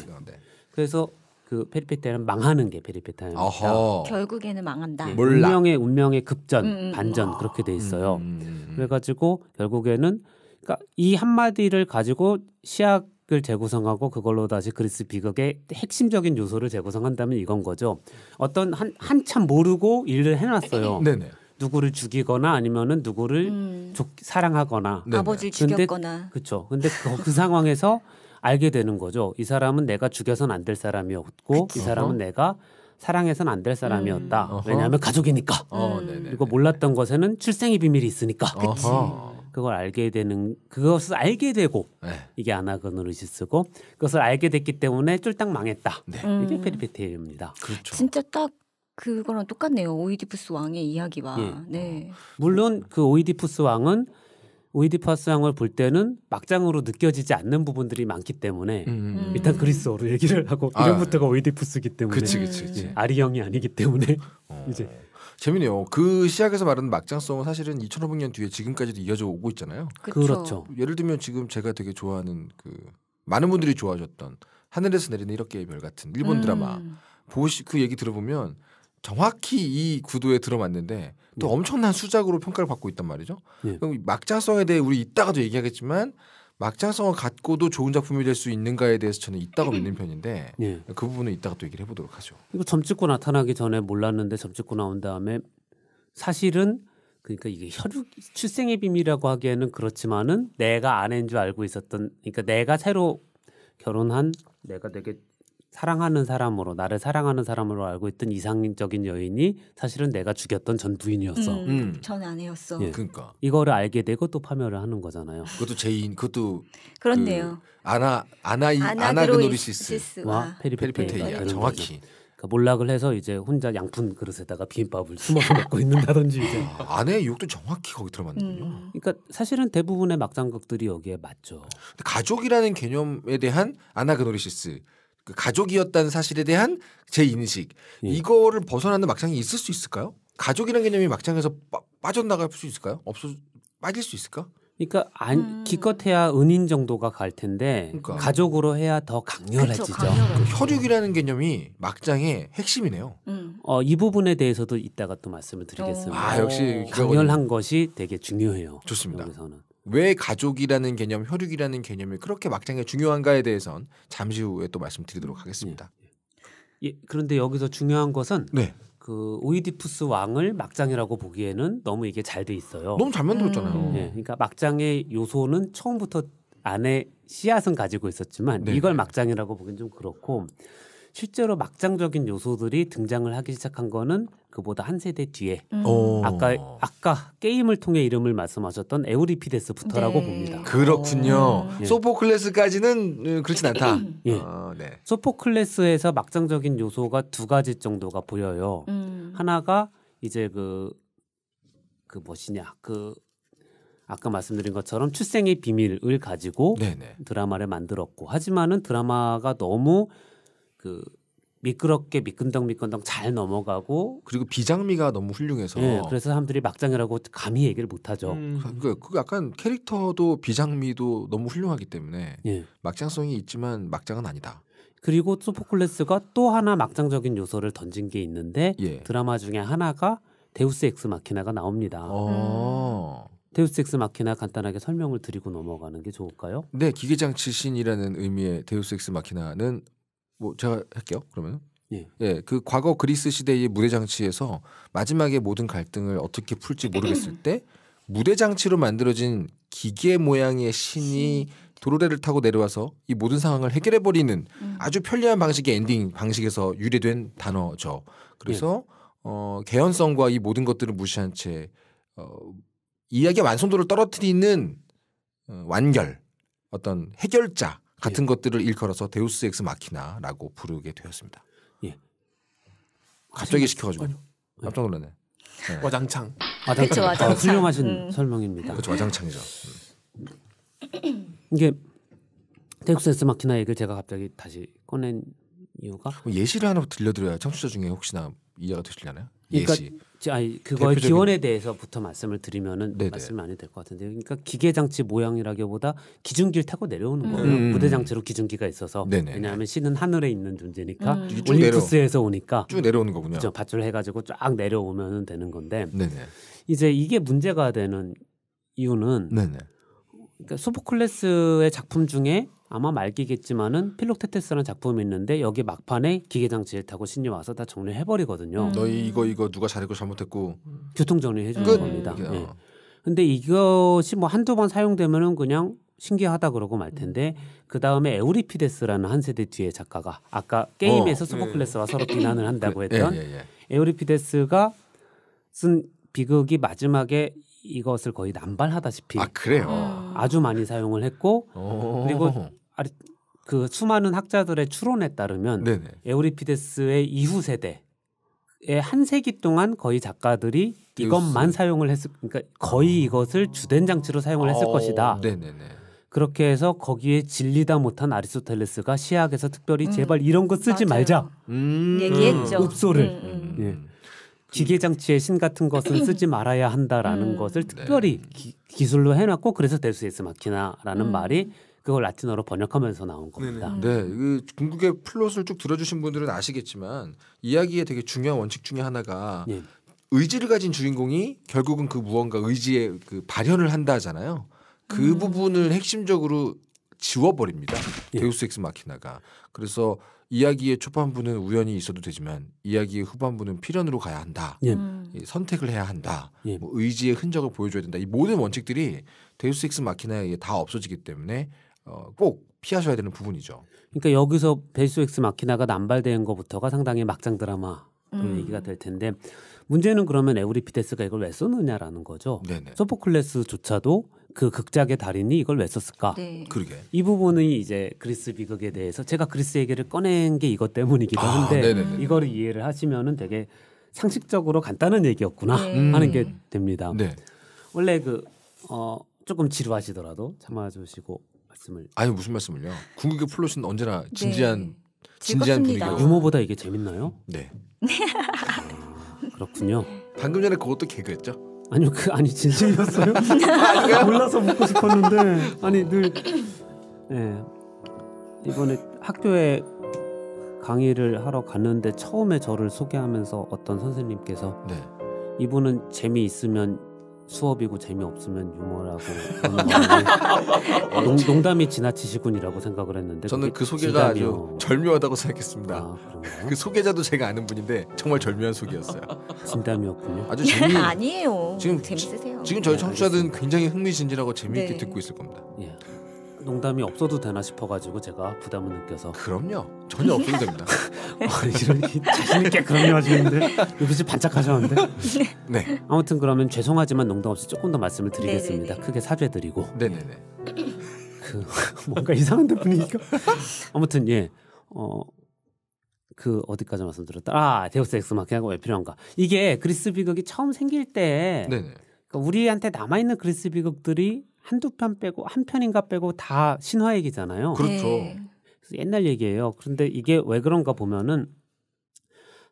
그래서 그 페리페타는 망하는 게 페리페타입니다. 그러니까 어허. 결국에는 망한다. 네, 운명의 운명의 급전, 음. 음, 음. 반전 아. 그렇게 돼 음, 있어요. 음. 그래가지고 결국에는 그러니까 이 한마디를 가지고 시약 을 재구성하고 그걸로 다시 그리스 비극의 핵심적인 요소를 재구성한다면 이건 거죠. 어떤 한 한참 모르고 일을 해놨어요. 네네. 누구를 죽이거나 아니면은 누구를 음. 조, 사랑하거나 아버지를 죽였거나 그렇죠. 근데 그, 그 상황에서 알게 되는 거죠. 이 사람은 내가 죽여선 안 될 사람이었고 그치. 이 사람은 어허. 내가 사랑해선 안 될 사람이었다. 음. 왜냐하면 가족이니까. 어, 음. 이거 몰랐던 것에는 출생의 비밀이 있으니까. 그치. 그걸 알게 되는 그것을 알게 되고 네. 이게 아나그노르시 쓰고 그것을 알게 됐기 때문에 쫄딱 망했다. 네. 음. 이게 페리페테입니다. 그렇죠. 진짜 딱 그거랑 똑같네요. 오이디푸스 왕의 이야기와. 예. 네. 어. 물론 그 오이디푸스 왕은 오이디퍼스왕을 볼 때는 막장으로 느껴지지 않는 부분들이 많기 때문에 음. 음, 음. 일단 그리스어로 얘기를 하고 아, 이름부터가 오이디푸스기 때문에 그치, 그치, 그치. 예, 아리형이 아니기 때문에 어. 이제 재밌네요. 그 시작에서 말하는 막장성은 사실은 2,500년 뒤에 지금까지도 이어져 오고 있잖아요. 그 그렇죠. 예를 들면 지금 제가 되게 좋아하는 그 많은 분들이 좋아하셨던 하늘에서 내리는 이렇게의 별 같은 일본 음. 드라마 보시 그 얘기 들어보면 정확히 이 구도에 들어맞는데 또 네. 엄청난 수작으로 평가를 받고 있단 말이죠. 네. 그럼 막장성에 대해 우리 이따가도 얘기하겠지만 막장성을 갖고도 좋은 작품이 될 수 있는가에 대해서 저는 이따가 믿는 편인데 예. 그 부분은 이따가 또 얘기를 해보도록 하죠. 이거 점 찍고 나타나기 전에 몰랐는데 점 찍고 나온 다음에 사실은 그러니까 이게 혈육 출생의 비밀이라고 하기에는 그렇지만은 내가 아내인 줄 알고 있었던 그러니까 내가 새로 결혼한 내가 되게 사랑하는 사람으로 나를 사랑하는 사람으로 알고 있던 이상적인 여인이 사실은 내가 죽였던 전 부인이었어. 음, 음. 전 아내였어. 예. 그러니까 이거를 알게 되고 또 파멸을 하는 거잖아요. 그것도 제인 그것도 그 그렇네요. 그 아나 아나이 아나그노리시스 와페리페테이 페리 정확히. 그러니까 몰락을 해서 이제 혼자 양푼 그릇에다가 비빔밥을 숨어서 먹고 있는다든지 이제 아, 아내의 욕도 정확히 거기 들어맞는군요. 음. 그러니까 사실은 대부분의 막장극들이 여기에 맞죠. 가족이라는 개념에 대한 아나그노리시스 그 가족이었다는 사실에 대한 제 인식 예. 이거를 벗어나는 막장이 있을 수 있을까요? 가족이라는 개념이 막장에서 빠, 져나갈수 있을까요? 없어 빠질 수 있을까? 그러니까 안, 음. 기껏해야 은인 정도가 갈 텐데 그러니까. 가족으로 해야 더 강렬해지죠. 그 혈육이라는 개념이 막장의 핵심이네요. 음. 어, 이 부분에 대해서도 이따가 또 말씀을 드리겠습니다. 아, 역시 어, 강렬한 것이 되게 중요해요. 좋습니다. 여기서는. 왜 가족이라는 개념, 혈육이라는 개념이 그렇게 막장에 중요한가에 대해선 잠시 후에 또 말씀드리도록 예, 하겠습니다. 예. 예, 그런데 여기서 중요한 것은 네. 그 오이디푸스 왕을 막장이라고 보기에는 너무 이게 잘 돼 있어요. 너무 잘 만들었잖아요. 음. 네, 그러니까 막장의 요소는 처음부터 안에 씨앗은 가지고 있었지만 네. 이걸 막장이라고 보기엔 좀 그렇고 실제로 막장적인 요소들이 등장을 하기 시작한 거는 그보다 한 세대 뒤에 음. 아까 아까 게임을 통해 이름을 말씀하셨던 에우리피데스부터라고 네. 봅니다. 그렇군요. 어. 예. 음. 소포클레스까지는 그렇진 않다. 음. 예. 어, 네. 소포클레스에서 막장적인 요소가 두 가지 정도가 보여요. 음. 하나가 이제 그그 그 뭐시냐 그 아까 말씀드린 것처럼 출생의 비밀을 가지고 네네. 드라마를 만들었고 하지만은 드라마가 너무 그 미끄럽게 미끈덩 미끈덩 잘 넘어가고 그리고 비장미가 너무 훌륭해서 네, 그래서 사람들이 막장이라고 감히 얘기를 못하죠. 음. 그, 그 약간 캐릭터도 비장미도 너무 훌륭하기 때문에 네. 막장성이 있지만 막장은 아니다. 그리고 소포클레스가 또 하나 막장적인 요소를 던진 게 있는데 예. 드라마 중에 하나가 데우스 엑스 마키나가 나옵니다. 어. 음. 데우스 엑스 마키나 간단하게 설명을 드리고 넘어가는 게 좋을까요? 네, 기계장치 신이라는 의미의 데우스 엑스 마키나는 뭐 제가 할게요. 그러면 예. 예. 그 과거 그리스 시대의 무대 장치에서 마지막에 모든 갈등을 어떻게 풀지 모르겠을 때 무대 장치로 만들어진 기계 모양의 신이 도로레를 타고 내려와서 이 모든 상황을 해결해 버리는 음. 아주 편리한 방식의 엔딩 방식에서 유래된 단어죠. 그래서 예. 어 개연성과 이 모든 것들을 무시한 채 어, 이야기의 완성도를 떨어뜨리는 어, 완결 어떤 해결자 같은 예. 것들을 일컬어서 데우스 엑스 마키나라고 부르게 되었습니다. 예. 갑자기 시켜가지고 예. 깜짝 놀랐네. 네. 와장창. 와장창. 아, 와장창. 아, 훌륭하신 음. 설명입니다. 그렇죠, 와장창이죠. 음. 이게 데우스 엑스 마키나 얘기를 제가 갑자기 다시 꺼낸 이유가 뭐 예시를 하나 들려드려야 청취자 중에 혹시나 이해가 되시려나요? 그러니까 아니 그거의 대표적인... 기원에 대해서부터 말씀을 드리면은 네네. 말씀 안 많이 될 것 같은데 그러니까 기계 장치 모양이라기보다 기중기를 타고 내려오는 음. 거예요. 음. 부대 장치로 기중기가 있어서 네네. 왜냐하면 신은 하늘에 있는 존재니까 음. 올림푸스에서 오니까 쭉 내려오는 거군요. 그렇죠. 밧줄 해가지고 쫙 내려오면 되는 건데 네네. 이제 이게 문제가 되는 이유는 그러니까 소포클레스의 작품 중에 아마 말기겠지만은 필록테테스라는 작품이 있는데 여기 막판에 기계장치를 타고 신이 와서 다 정리해버리거든요. 음. 너희 이거 이거 누가 잘했고 잘못했고 교통 정리해 주는 음. 겁니다. 예. 네. 근데 이것이 뭐 한두 번 사용되면은 그냥 신기하다 그러고 말 텐데 그 다음에 에우리피데스라는 한 세대 뒤에 작가가 아까 게임에서 어, 소포클레스와 예. 서로 비난을 한다고 그, 했던 예, 예, 예, 에우리피데스가 쓴 비극이 마지막에 이것을 거의 남발하다시피 아, 그래요. 아주 많이 사용을 했고 오. 어. 그리고 아리 그 수많은 학자들의 추론에 따르면 네네. 에우리피데스의 이후 세대의 한 세기 동안 거의 작가들이 이것만 사용을 했을 그러니까 거의 아. 이것을 주된 장치로 사용을 했을 어, 것이다. 네네네. 그렇게 해서 거기에 질리다 못한 아리스토텔레스가 시학에서 특별히 음. 제발 이런 거 쓰지 맞아요. 말자. 음. 얘기했죠. 읍소를. 음. 음. 예. 음. 기계 장치의 신 같은 것은 음. 쓰지 말아야 한다라는 것을 네. 특별히 네. 기, 술로 해놨고 그래서 데우스 에스 마키나라는 말이 그걸 라틴어로 번역하면서 나온 겁니다. 네네. 네, 그 궁극의 플롯을 쭉 들어주신 분들은 아시겠지만 이야기의 되게 중요한 원칙 중에 하나가 예. 의지를 가진 주인공이 결국은 그 무언가 의지의 그 발현을 한다잖아요. 그 음. 부분을 핵심적으로 지워버립니다. 예. 데우스 엑스 마키나가. 그래서 이야기의 초반부는 우연히 있어도 되지만 이야기의 후반부는 필연으로 가야 한다. 예. 음. 선택을 해야 한다. 예. 뭐 의지의 흔적을 보여줘야 된다. 이 모든 원칙들이 데우스 엑스 마키나에 다 없어지기 때문에 어, 꼭 피하셔야 되는 부분이죠. 그러니까 여기서 베이스 엑스 마키나가 남발된 것부터가 상당히 막장 드라마 음. 얘기가 될 텐데 문제는 그러면 에우리피데스가 이걸 왜 썼느냐라는 거죠. 네네. 소포클레스조차도 그 극작의 달인이 이걸 왜 썼을까? 네. 그러게. 이 부분이 이제 그리스 비극에 대해서 제가 그리스 얘기를 꺼낸 게 이것 때문이기도 아, 한데 아, 이거를 이해를 하시면은 되게 상식적으로 간단한 얘기였구나 네. 음. 하는 게 됩니다. 네. 원래 그 어, 조금 지루하시더라도 참아주시고 말씀을 아니 무슨 말씀을요? 궁극의 플롯은 언제나 네. 진지한 진지한 분위기가 유머보다 이게 재밌나요? 네. 아, 그렇군요. 방금 전에 그것도 개그였죠? 아니요 그 아니 진심이었어요. 몰라서 묻고 싶었는데 아니 늘 네, 이번에 학교에 강의를 하러 갔는데 처음에 저를 소개하면서 어떤 선생님께서 네. 이분은 재미 있으면 수업이고 재미없으면 유머라고 농, 농담이 지나치시군이라고 생각을 했는데 저는 그 소개가 진담이요. 아주 절묘하다고 생각했습니다. 아, 그 소개자도 제가 아는 분인데 정말 절묘한 소개였어요. 진담이었군요. 아주 재미 아니에요. 지금 재밌으세요. 지금 저희 네, 청취자들은 굉장히 흥미진진하고 재미있게 네. 듣고 있을 겁니다. 예. 농담이 없어도 되나 싶어가지고 제가 부담을 느껴서 그럼요 전혀 없어도 됩니다 아, 이런 자신 있게 그럼요 하시는데 눈빛이 반짝하셨는데 네. 네 아무튼 그러면 죄송하지만 농담 없이 조금 더 말씀을 드리겠습니다 네네네. 네, 네. 크게 사죄드리고 네네네 그 뭔가 이상한데 분위기가 아무튼 예어 그 어디까지 말씀드렸다. 아, 데우스 엑스 마키아가 왜 필요한가? 이게 그리스 비극이 처음 생길 때 네네. 그러니까 우리한테 남아 있는 그리스 비극들이 한두 편 빼고 한 편인가 빼고 다 신화 얘기잖아요. 그렇죠. 네. 옛날 얘기예요. 그런데 이게 왜 그런가 보면은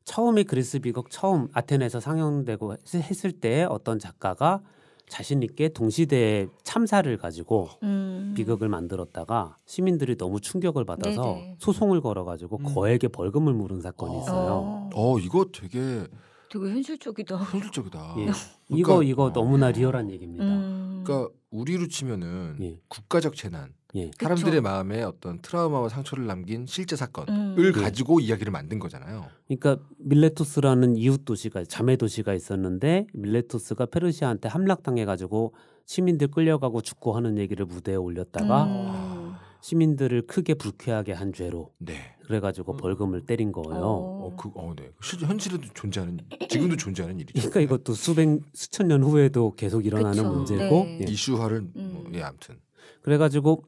처음에 그리스 비극 처음 아테네에서 상영되고 했을 때 어떤 작가가 자신 있게 동시대의 참사를 가지고 음. 비극을 만들었다가 시민들이 너무 충격을 받아서 네네. 소송을 걸어가지고 음. 거액의 벌금을 물은 사건이 어. 있어요. 어. 어, 이거 되게 되게 현실적이다. 현실적이다. 예. 그러니까, 이거 이거 너무나 리얼한 얘기입니다. 음. 그러니까 우리로 치면은 예. 국가적 재난, 예. 사람들의 그쵸? 마음에 어떤 트라우마와 상처를 남긴 실제 사건을 음. 예. 가지고 이야기를 만든 거잖아요. 그러니까 밀레토스라는 이웃 도시가 자매 도시가 있었는데 밀레토스가 페르시아한테 함락당해 가지고 시민들 끌려가고 죽고 하는 얘기를 무대에 올렸다가 음. 아. 시민들을 크게 불쾌하게 한 죄로 네. 그래가지고 음. 벌금을 때린 거예요. 어, 어 그, 어, 네. 실, 현실에도 존재하는 지금도 존재하는 일이죠. 그러니까 이것도 수백 수천 년 후에도 계속 일어나는 그쵸. 문제고 네. 예. 이슈화를 뭐, 음. 예암튼 그래가지고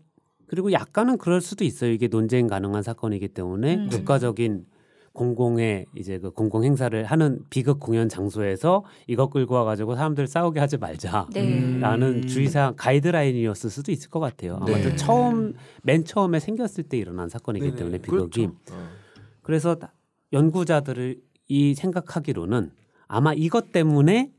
그리고 약간은 그럴 수도 있어요. 이게 논쟁 가능한 사건이기 때문에 음. 네. 국가적인 공공의 이제 그 공공 행사를 하는 비극 공연 장소에서 이것 끌고 와가지고 사람들 싸우게 하지 말자라는 네. 음. 주의사항 가이드라인이었을 수도 있을 것 같아요. 아마도 네. 처음 맨 처음에 생겼을 때 일어난 사건이기 때문에 비극이 그렇죠. 어. 그래서 연구자들을 이 생각하기로는 아마 이것 때문에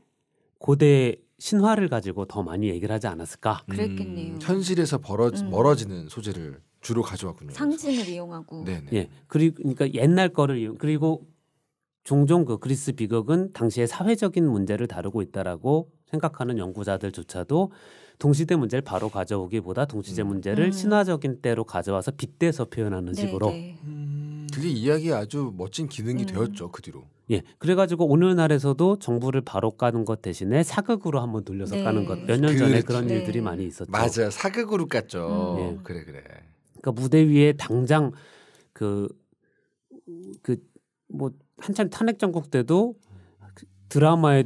고대 신화를 가지고 더 많이 얘기를 하지 않았을까? 그랬겠네요. 음, 현실에서 벌어, 지 음. 멀어지는 소재를 주로 가져왔군요. 상징을 그래서. 그렇죠. 이용하고. 네. 예. 그리고 그러니까 옛날 거를 이용 그리고 종종 그 그리스 비극은 당시의 사회적인 문제를 다루고 있다라고 생각하는 연구자들조차도 동시대 문제를 바로 가져오기보다 동시대 음. 문제를 음. 신화적인 때로 가져와서 빗대서 표현하는 네, 식으로. 네. 음. 그게 이야기의 아주 멋진 기능이 음. 되었죠 그 뒤로. 예, 그래가지고 오늘날에서도 정부를 바로 까는 것 대신에 사극으로 한번 돌려서 네. 까는 것 몇 년 전에 그렇지. 런 네. 일들이 많이 있었죠. 맞아, 사극으로 깠죠. 음. 예. 그래 그래. 그러니까 무대 위에 당장 그 그 뭐 한참 탄핵 전국 때도 그 드라마에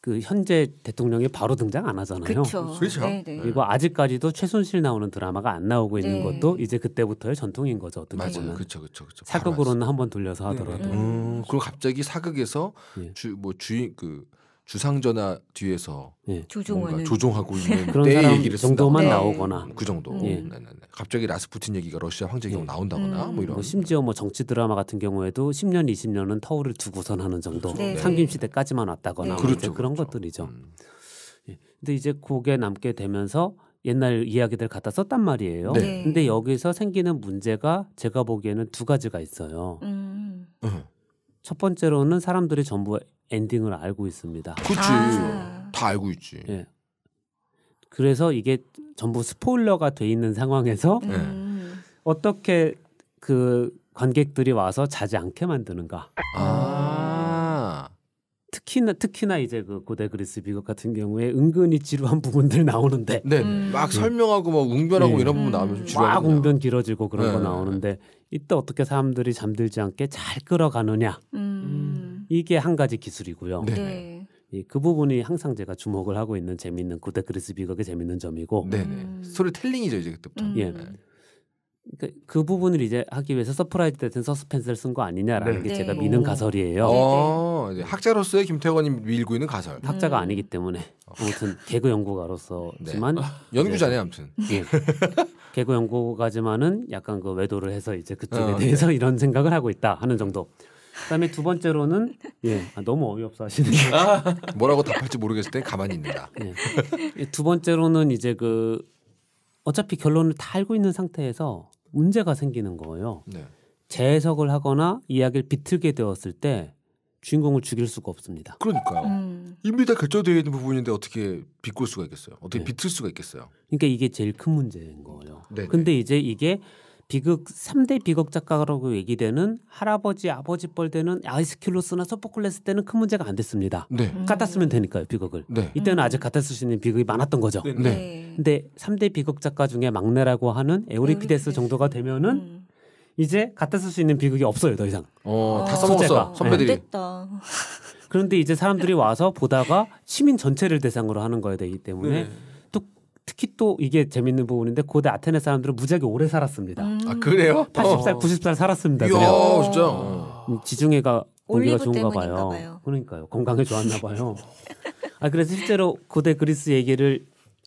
그 현재 대통령이 바로 등장 안 하잖아요. 그렇죠. 네, 네. 그리고 아직까지도 최순실 나오는 드라마가 안 나오고 있는 네. 것도 이제 그때부터의 전통인 거죠. 어떻게 맞아요. 보면. 그렇죠, 그렇죠, 그렇죠. 사극으로는 한번 돌려서 하더라도. 네. 네. 음, 그리고 갑자기 사극에서 네. 예. 주뭐 주인 그 주상전화 뒤에서 예. 조종하고 있는 그런 때 사람 얘기를 정도만 쓴다나오거나그 뭐 정도. 음. 예. 네, 네, 네, 갑자기 라스푸틴 얘기가 러시아 황제 경우 예. 나온다거나 음. 뭐 이런. 뭐 심지어 뭐 정치 드라마 같은 경우에도 10년 20년은 터울을 두고선 하는 정도. 그렇죠. 네. 상김 시대까지만 왔다거나 네. 그렇죠, 그런 그렇죠. 것들이죠. 음. 예. 근데 이제 곡에 남게 되면서 옛날 이야기들 갖다 썼단 말이에요. 네. 근데 여기서 생기는 문제가 제가 보기에는 두 가지가 있어요. 음. 음. 첫 번째로는 사람들이 전부 엔딩을 알고 있습니다. 그치. 아. 다 알고 있지. 예. 그래서 이게 전부 스포일러가 돼 있는 상황에서 음. 네. 어떻게 그 관객들이 와서 자지 않게 만드는가. 아. 특히나 특히나 이제 그 고대 그리스 비극 같은 경우에 은근히 지루한 부분들 나오는데 네, 음. 막 예. 설명하고 막 웅변하고 네. 이런 부분 나오면 좀 지루하고 막 웅변 길어지고 그런 네. 거 나오는데 이때 어떻게 사람들이 잠들지 않게 잘 끌어가느냐 음. 이게 한 가지 기술이고요. 네. 네. 그 부분이 항상 제가 주목을 하고 있는 재밌는 고대 그리스 비극의 재밌는 점이고 네. 음. 스토리텔링이죠 이제 그때부터 음. 예. 그, 그 부분을 이제 하기 위해서 서프라이즈 대신 서스펜스를 쓴 거 아니냐라는 네. 게 제가 미는 가설이에요. 어, 학자로서의 김태관이 밀고 있는 가설. 음. 학자가 아니기 음. 때문에 어. 아무튼 개그 연구가로서지만 네. 연구자네 아무튼. 예. 개그 연구가지만은 약간 그 외도를 해서 이제 그쪽에 어, 대해서 네. 이런 생각을 하고 있다 하는 정도. 그다음에 두 번째로는 예, 예 아, 너무 어이없어 하시는 거 아, 뭐라고 답할지 모르겠을 때 가만히 있는다. 예. 예. 두 번째로는 이제 그 어차피 결론을 다 알고 있는 상태에서 문제가 생기는 거예요. 네. 재해석을 하거나 이야기를 비틀게 되었을 때 주인공을 죽일 수가 없습니다. 그러니까요. 음. 이미 다 결정되어 있는 부분인데 어떻게 비꿀 수가 있겠어요? 어떻게 네. 비틀 수가 있겠어요? 그러니까 이게 제일 큰 문제인 거예요. 네네. 네. 근데 이제 이게 비극 3대 비극 작가라고 얘기되는 할아버지 아버지 뻘되는 아이스킬로스나 소포클레스 때는 큰 문제가 안 됐습니다. 네. 음. 갖다 쓰면 되니까요 비극을. 네. 이때는 음. 아직 같았을 수 있는 비극이 많았던 거죠. 네. 네. 네. 근데 3대 비극 작가 중에 막내라고 하는 에우리피데스 정도가 되면은 음. 이제 같았을 수 있는 비극이 없어요 더 이상. 어, 다 아, 써먹었어 네. 선배들이. 그런데 이제 사람들이 와서 보다가 시민 전체를 대상으로 하는 거에 되기 때문에. 네. 특히 또 이게 재밌는 부분인데 고대 아테네 사람들은 무지하게 오래 살았습니다. 음. 아 그래요? 80살, 어. 90살 살았습니다. 이야 그냥. 진짜. 어. 지중해가 공기가 좋은가 봐요. 봐요. 그러니까요. 건강에 좋았나 봐요. 아 그래서 실제로 고대 그리스 얘기를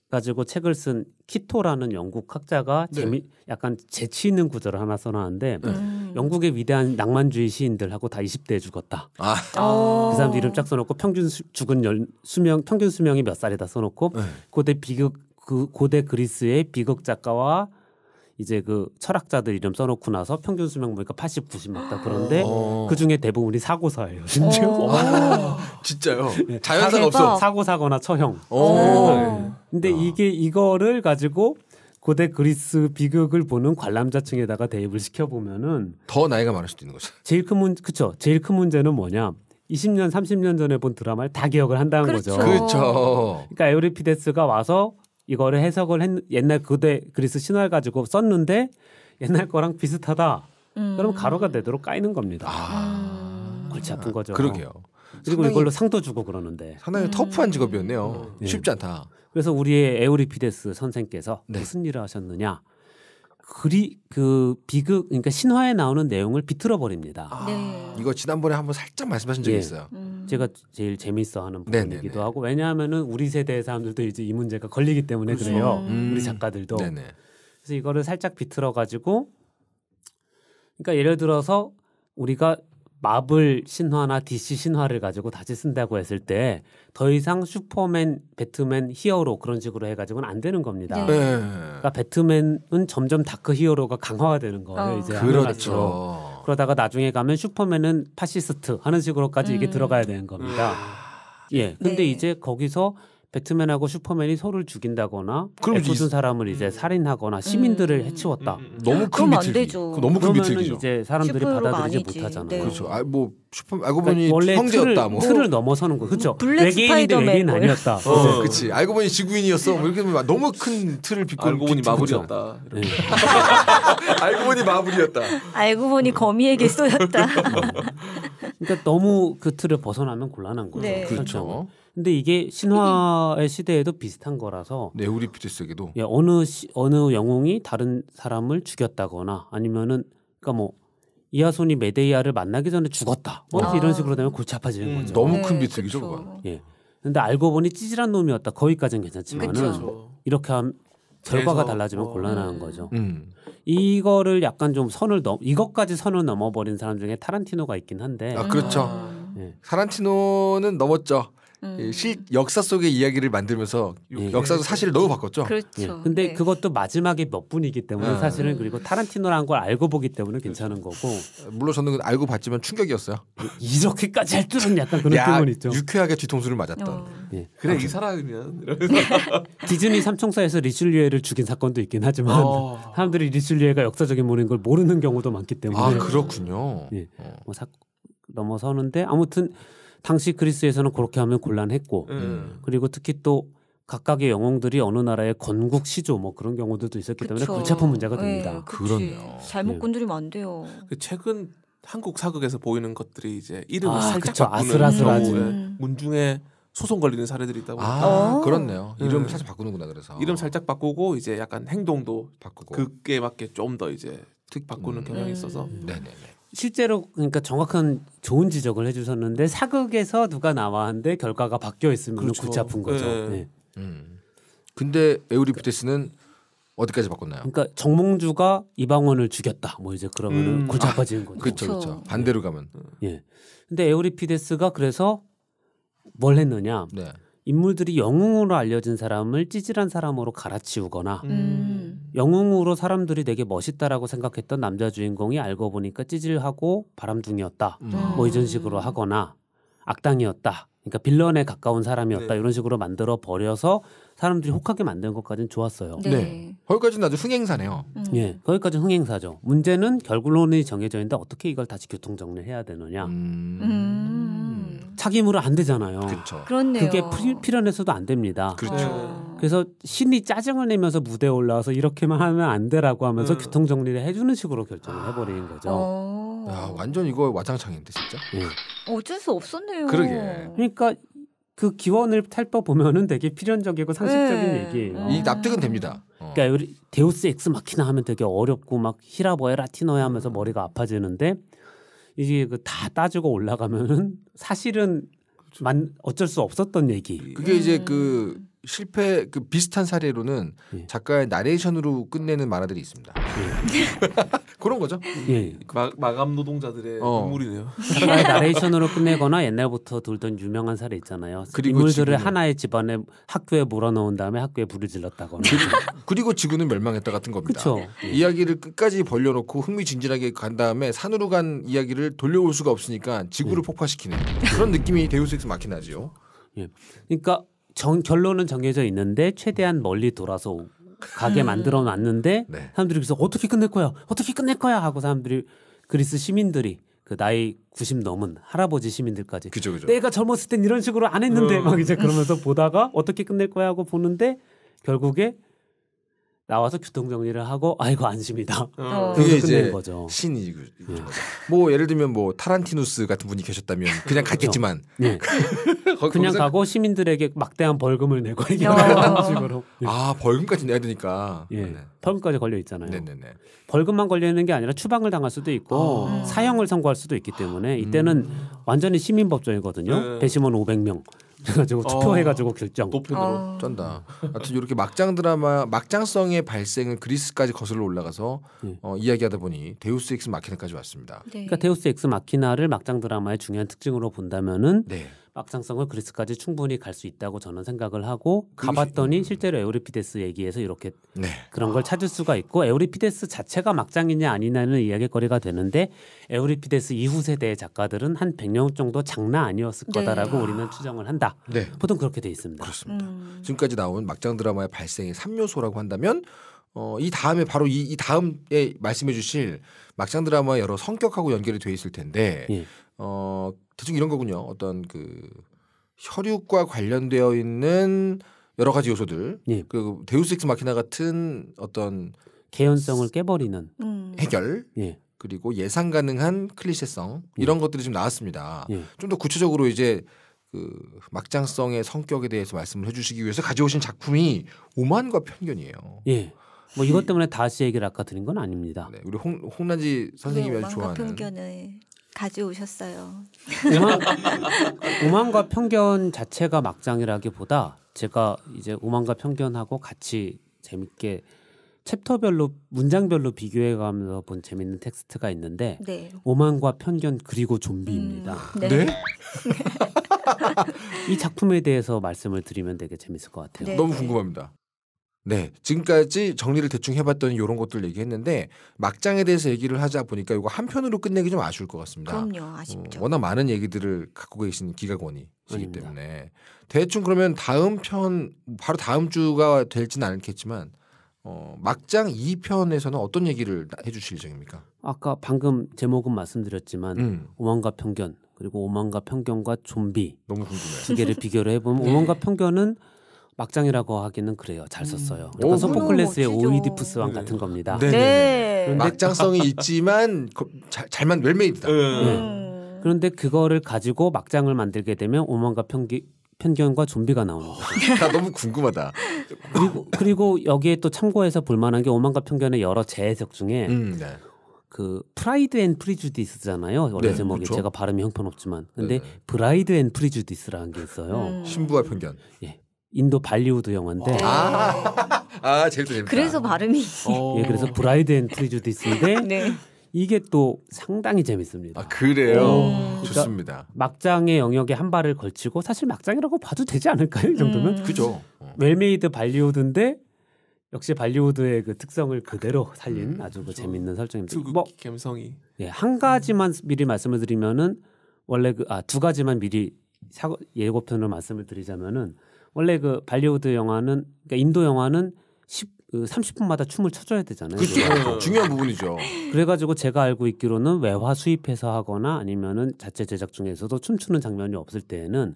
가지고 책을 쓴 키토라는 영국 학자가 네. 재미 약간 재치 있는 구절을 하나 써놨는데 네. 음. 영국의 위대한 낭만주의 시인들하고 다 20대에 죽었다. 아. 아. 그 사람들 이름 쫙 써놓고 평균 수, 죽은 열, 수명 평균 수명이 몇 살이다 써놓고 네. 고대 비극 그 고대 그리스의 비극 작가와 이제 그 철학자들 이름 써놓고 나서 평균 수명 보니까 80, 90 맞다 그런데 어. 그 중에 대부분이 사고사예요. 심지어 진짜요? 어. 아, 네. 자연사가 없어. 사고사거나 처형. 어. 네. 근데 아. 이게 이거를 가지고 고대 그리스 비극을 보는 관람자층에다가 대입을 시켜보면은 더 나이가 많을 수도 있는 거죠. 제일 큰 문, 그쵸. 제일 큰 문제는 뭐냐. 20년, 30년 전에 본 드라마를 다 기억을 한다는 그렇죠. 거죠. 그렇죠. 그러니까 에우리피데스가 와서 이거를 해석을 했, 옛날 그대 그리스 신화를 가지고 썼는데 옛날 거랑 비슷하다. 음. 그럼 가로가 되도록 까이는 겁니다. 아. 음. 골치 아픈 거죠. 그러게요. 그리고 이걸로 상도 주고 그러는데 상당히 터프한 음. 직업이었네요. 음. 쉽지 예. 않다. 그래서 우리의 에우리피데스 선생께서 네. 무슨 일을 하셨느냐? 그리 그 비극 그러니까 신화에 나오는 내용을 비틀어 버립니다. 아, 네. 이거 지난번에 한번 살짝 말씀하신 적이 예. 있어요. 음. 제가 제일 재밌어하는 네, 네, 부분이기도 네. 하고 왜냐하면은 우리 세대 사람들도 이제 이 문제가 걸리기 때문에 그렇죠. 그래요 음. 우리 작가들도. 네네. 그래서 이거를 살짝 비틀어 가지고 그러니까 예를 들어서 우리가 마블 신화나 DC 신화를 가지고 다시 쓴다고 했을 때 더 이상 슈퍼맨, 배트맨, 히어로 그런 식으로 해가지고는 안 되는 겁니다. 네. 네. 그러니까 배트맨은 점점 다크 히어로가 강화가 되는 거예요. 어. 이제 그렇죠. 그러다가 나중에 가면 슈퍼맨은 파시스트 하는 식으로까지 음. 이게 들어가야 되는 겁니다. 음. 예. 근데 네. 이제 거기서 배트맨하고 슈퍼맨이 소를 죽인다거나 그럼 은 사람을 이제 음. 살인하거나 시민들을 음. 해치웠다. 음, 너무 큰 그럼 안 되죠. 너무 큰그러죠 이제 사람들이 받아들이지 아니지. 못하잖아요. 네. 그렇죠. 아, 뭐 슈퍼 알고 보니 그러니까 원래 형제였다 틀을, 뭐 틀을 넘어서는 거 그렇죠 블랙 스파이더 외계인 아니었다 어, 어, 어. 그치 알고 보니 지구인이었어 뭐 이렇게 막 너무 큰 틀을 빚고 알고 보니 마블이었다 네. 알고 보니 마블이었다 알고 보니 거미에게 쏘였다 어. 그러니까 너무 그 틀을 벗어나면 곤란한 거죠 네. 그렇죠, 그렇죠. 근데 이게 신화의 시대에도 비슷한 거라서 네 우리피테스에게도 예, 어느 시, 어느 영웅이 다른 사람을 죽였다거나 아니면은 그러니까 뭐 이하손이 메데이아를 만나기 전에 죽었다. 뭐 아. 이런 식으로 되면 골치 아파지는 음, 거죠. 너무 큰 네, 비책이죠, 그건 예. 근데 알고 보니 찌질한 놈이었다. 거기까지는 괜찮지만은 그쵸. 이렇게 하면 결과가 달라지면 어, 곤란한 거죠. 음. 이거를 약간 좀 선을 넘 이것까지 선을 넘어버린 사람 중에 타란티노가 있긴 한데. 아 그렇죠. 음. 예. 타란티노는 넘었죠. 예, 음. 실 역사 속의 이야기를 만들면서 예. 역사도 사실을 너무 바꿨죠. 그렇죠. 예. 근데 네. 그것도 마지막에 몇 분이기 때문에 음. 사실은 그리고 타란티노라는 걸 알고 보기 때문에 괜찮은 그렇죠. 거고. 물론 저는 알고 봤지만 충격이었어요. 이렇게까지 할 줄은 약간 그런 느낌은 있죠. 유쾌하게 뒤통수를 맞았던. 어. 예. 그래 아, 이 사람이면 디즈니 삼총사에서 리슐리에를 죽인 사건도 있긴 하지만 어. 사람들이 리슐리에가 역사적인 분인 걸 모르는 경우도 많기 때문에. 아 그렇군요. 예. 어. 뭐 사, 넘어서는데 아무튼 당시 그리스에서는 그렇게 하면 곤란했고 음. 그리고 특히 또 각각의 영웅들이 어느 나라의 건국 시조 뭐 그런 경우들도 있었기 그쵸. 때문에 골치 아 문제가 됩니다. 네, 그렇네요. 잘못 건드리면 예. 안 돼요. 그 최근 한국 사극에서 보이는 것들이 이제 이름을 아, 살짝 그쵸. 바꾸는 아슬아슬하지. 음. 문중에 소송 걸리는 사례들이 있다 고니까 아, 아, 그렇네요. 예. 이름 네. 살짝 바꾸는구나 그래서 이름 살짝 바꾸고 이제 약간 행동도 바꾸고 그게 맞게 좀 더 이제 특 바꾸는 음. 경향이 있어서 음. 네. 네네네. 실제로 그러니까 정확한 좋은 지적을 해주셨는데 사극에서 누가 나왔는데 결과가 바뀌어 있으면 그렇죠. 골치 아픈 거죠. 네. 네. 음. 근데 에우리피테스는 어디까지 바꿨나요? 그러니까 정몽주가 이방원을 죽였다. 뭐 이제 그러면은 음. 골치 아, 아파지는 거죠. 그렇죠, 그렇죠. 반대로 가면. 네. 예. 네. 근데 에우리피데스가 그래서 뭘 했느냐? 네. 인물들이 영웅으로 알려진 사람을 찌질한 사람으로 갈아치우거나 음. 영웅으로 사람들이 되게 멋있다라고 생각했던 남자 주인공이 알고 보니까 찌질하고 바람둥이였다. 음. 네. 뭐 이런 식으로 하거나 악당이었다. 그러니까 빌런에 가까운 사람이었다. 네. 이런 식으로 만들어 버려서 사람들이 혹하게 만든 것까지는 좋았어요. 네. 네. 거기까지는 아주 흥행사네요. 음. 예. 거기까지는 흥행사죠. 문제는 결론이 정해져 있는데 어떻게 이걸 다시 교통정리해야 되느냐. 음. 음. 착임으로 안 되잖아요. 그쵸. 그렇네요. 그게 필연에서도 안 됩니다. 그렇죠. 어. 그래서 신이 짜증을 내면서 무대에 올라와서 이렇게만 하면 안 돼라고 하면서 음. 교통 정리를 해주는 식으로 결정을 해버린 거죠. 어. 야, 완전 이거 와장창인데 진짜. 네. 어쩔 수 없었네요. 그러게. 그러니까 그 기원을 탈법 보면은 되게 필연적이고 상식적인 네. 얘기예요. 이 납득은 됩니다. 어. 그러니까 우리 데우스 엑스 마키나 하면 되게 어렵고 막히라보에라티노야 하면서 머리가 아파지는데 이게 그다 따지고 올라가면은 사실은 만 어쩔 수 없었던 얘기. 그게 이제 그 음. 실패 그 비슷한 사례로는 예. 작가의 나레이션으로 끝내는 만화들이 있습니다. 예. 그런 거죠. 예. 음. 마, 마감 노동자들의 어. 눈물이네요. 작가의 나레이션으로 끝내거나 옛날부터 돌던 유명한 사례 있잖아요. 그리고 인물들을 지구는. 하나의 집안에 학교에 몰아넣은 다음에 학교에 불을 질렀다거나. 그리고 지구는 멸망했다 같은 겁니다. 그쵸? 예. 이야기를 끝까지 벌려놓고 흥미진진하게 간 다음에 산으로 간 이야기를 돌려올 수가 없으니까 지구를 예. 폭파시키는 그런 느낌이 데우스엑스 마키나지요. 예. 그러니까 정, 결론은 정해져 있는데 최대한 멀리 돌아서 가게 음. 만들어 놨는데 네. 사람들이 그래서 어떻게 끝낼 거야? 어떻게 끝낼 거야? 하고 사람들이 그리스 시민들이 그 나이 90 넘은 할아버지 시민들까지 그죠, 그죠. 내가 젊었을 땐 이런 식으로 안 했는데 어. 막 이제 그러면서 보다가 어떻게 끝낼 거야 하고 보는데 결국에 나와서 교통 정리를 하고 아이고 안심이다. 어. 그게 이제 거죠. 신이 예. 뭐 예를 들면 뭐 타란티누스 같은 분이 계셨다면 그냥 그렇죠. 갔겠지만 예. 그냥 가고 시민들에게 막대한 벌금을 내고 어. 식으로 예. 아 벌금까지 내야 되니까 예. 네. 벌금까지 걸려 있잖아요. 네네네. 벌금만 걸려 있는 게 아니라 추방을 당할 수도 있고 아. 사형을 선고할 수도 있기 때문에 이때는 음. 완전히 시민 법정이거든요. 네. 배심원 500명. 그래가지고 어. 투표해가지고 결정. 높은으로 어. 아. 쩐다. 하여튼 이렇게 막장 드라마 막장성의 발생은 그리스까지 거슬러 올라가서 네. 어, 이야기하다 보니 데우스 엑스 마키나까지 왔습니다. 네. 그러니까 데우스 엑스 마키나를 막장 드라마의 중요한 특징으로 본다면은 네. 확장성을 그리스까지 충분히 갈 수 있다고 저는 생각을 하고 음. 가봤더니 실제로 에우리피데스 얘기에서 이렇게 네. 그런 걸 찾을 수가 있고 에우리피데스 자체가 막장이냐 아니냐는 이야기거리가 되는데 에우리피데스 이후 세대의 작가들은 한 100년 정도 장난 아니었을 네. 거다라고 아. 우리는 추정을 한다. 네. 보통 그렇게 돼 있습니다. 그렇습니다. 음. 지금까지 나온 막장 드라마의 발생의 3요소라고 한다면 어, 이 다음에 바로 이, 이 다음에 말씀해 주실 막장 드라마의 여러 성격하고 연결이 돼 있을 텐데 예. 어, 대충 이런 거군요. 어떤 그 혈육과 관련되어 있는 여러 가지 요소들 예. 그 데우스엑스 마키나 같은 어떤 개연성을 깨버리는 음. 해결 예. 그리고 예상 가능한 클리셰성 예. 이런 예. 것들이 좀 나왔습니다. 예. 좀더 구체적으로 이제 그 막장성의 성격에 대해서 말씀을 해주시기 위해서 가져오신 작품이 오만과 편견이에요. 예. 뭐 이것 때문에 다시 얘기를 아까 드린 건 아닙니다. 네, 우리 홍, 홍란지 선생님이 네, 아주 좋아하는 편견의 가져오셨어요. 오만, 과 편견 자체가 막장이라기보다 제가 이제 오만과 편견하고 같이 재밌게 챕터별로 문장별로 비교해가면서 본 재밌는 텍스트가 있는데 네. 오만과 편견 그리고 좀비입니다. 음, 네. 네? 이 작품에 대해서 말씀을 드리면 되게 재밌을 것 같아요. 네. 너무 궁금합니다. 네, 지금까지 정리를 대충 해봤더니 이런 것들 얘기했는데 막장에 대해서 얘기를 하자 보니까 이거 한 편으로 끝내기 좀 아쉬울 것 같습니다. 그럼요, 어, 아쉽죠. 어, 워낙 많은 얘기들을 갖고 계신 기각원이시기 그러니까. 때문에 대충 그러면 다음 편 바로 다음 주가 될지는 않겠지만 어, 막장 2편에서는 어떤 얘기를 해주실 예정입니까? 아까 방금 제목은 말씀드렸지만 음. 오만과 편견 그리고 오만과 편견과 좀비 너무 궁금해. 두 개를 비교를 해보면 네. 오만과 편견은 막장이라고 하기는 그래요. 잘 음. 썼어요. 어, 약간 오, 소포클레스의 오이디푸스왕 네. 같은 겁니다. 네. 네, 네. 네. 막장성이 있지만 거, 잘, 잘만 웰메이드다. 음. 그런데 그거를 가지고 막장을 만들게 되면 오만과 편기, 편견과 좀비가 나옵니다나 어, 너무 궁금하다. 그리고, 그리고 여기에 또 참고해서 볼만한 게 오만과 편견의 여러 재해석 중에 음, 그 프라이드 앤 프리주디스잖아요. 원래 네, 제목이 그렇죠? 제가 발음이 형편없지만 근데 네. 브라이드 앤 프리주디스라는 게 있어요. 음. 신부와 편견. 예. 인도 발리우드 영화인데 아, 아 제일 재밌다. 그래서 발음이 어. 예, 그래서 브라이드 앤 프리주디스인데 네. 이게 또 상당히 재밌습니다. 아, 그래요? 음. 그러니까 좋습니다. 막장의 영역에 한 발을 걸치고 사실 막장이라고 봐도 되지 않을까요? 이 음. 정도면? 음. 그죠. 어. 웰메이드 발리우드인데 역시 발리우드의 그 특성을 그대로 살린 음, 아주 그그렇 재밌는 설정입니다. 뭐 감성이. 예, 한 가지만 음. 미리 말씀을 드리면은 원래 그아두 가지만 미리 사고 예고편으로 말씀을 드리자면은 원래 그 발리우드 영화는 그러니까 인도 영화는 10, 그 30분마다 춤을 춰줘야 되잖아요. 그렇죠. 그렇죠. 중요한 부분이죠. 그래가지고 제가 알고 있기로는 외화 수입해서 하거나 아니면은 자체 제작 중에서도 춤추는 장면이 없을 때에는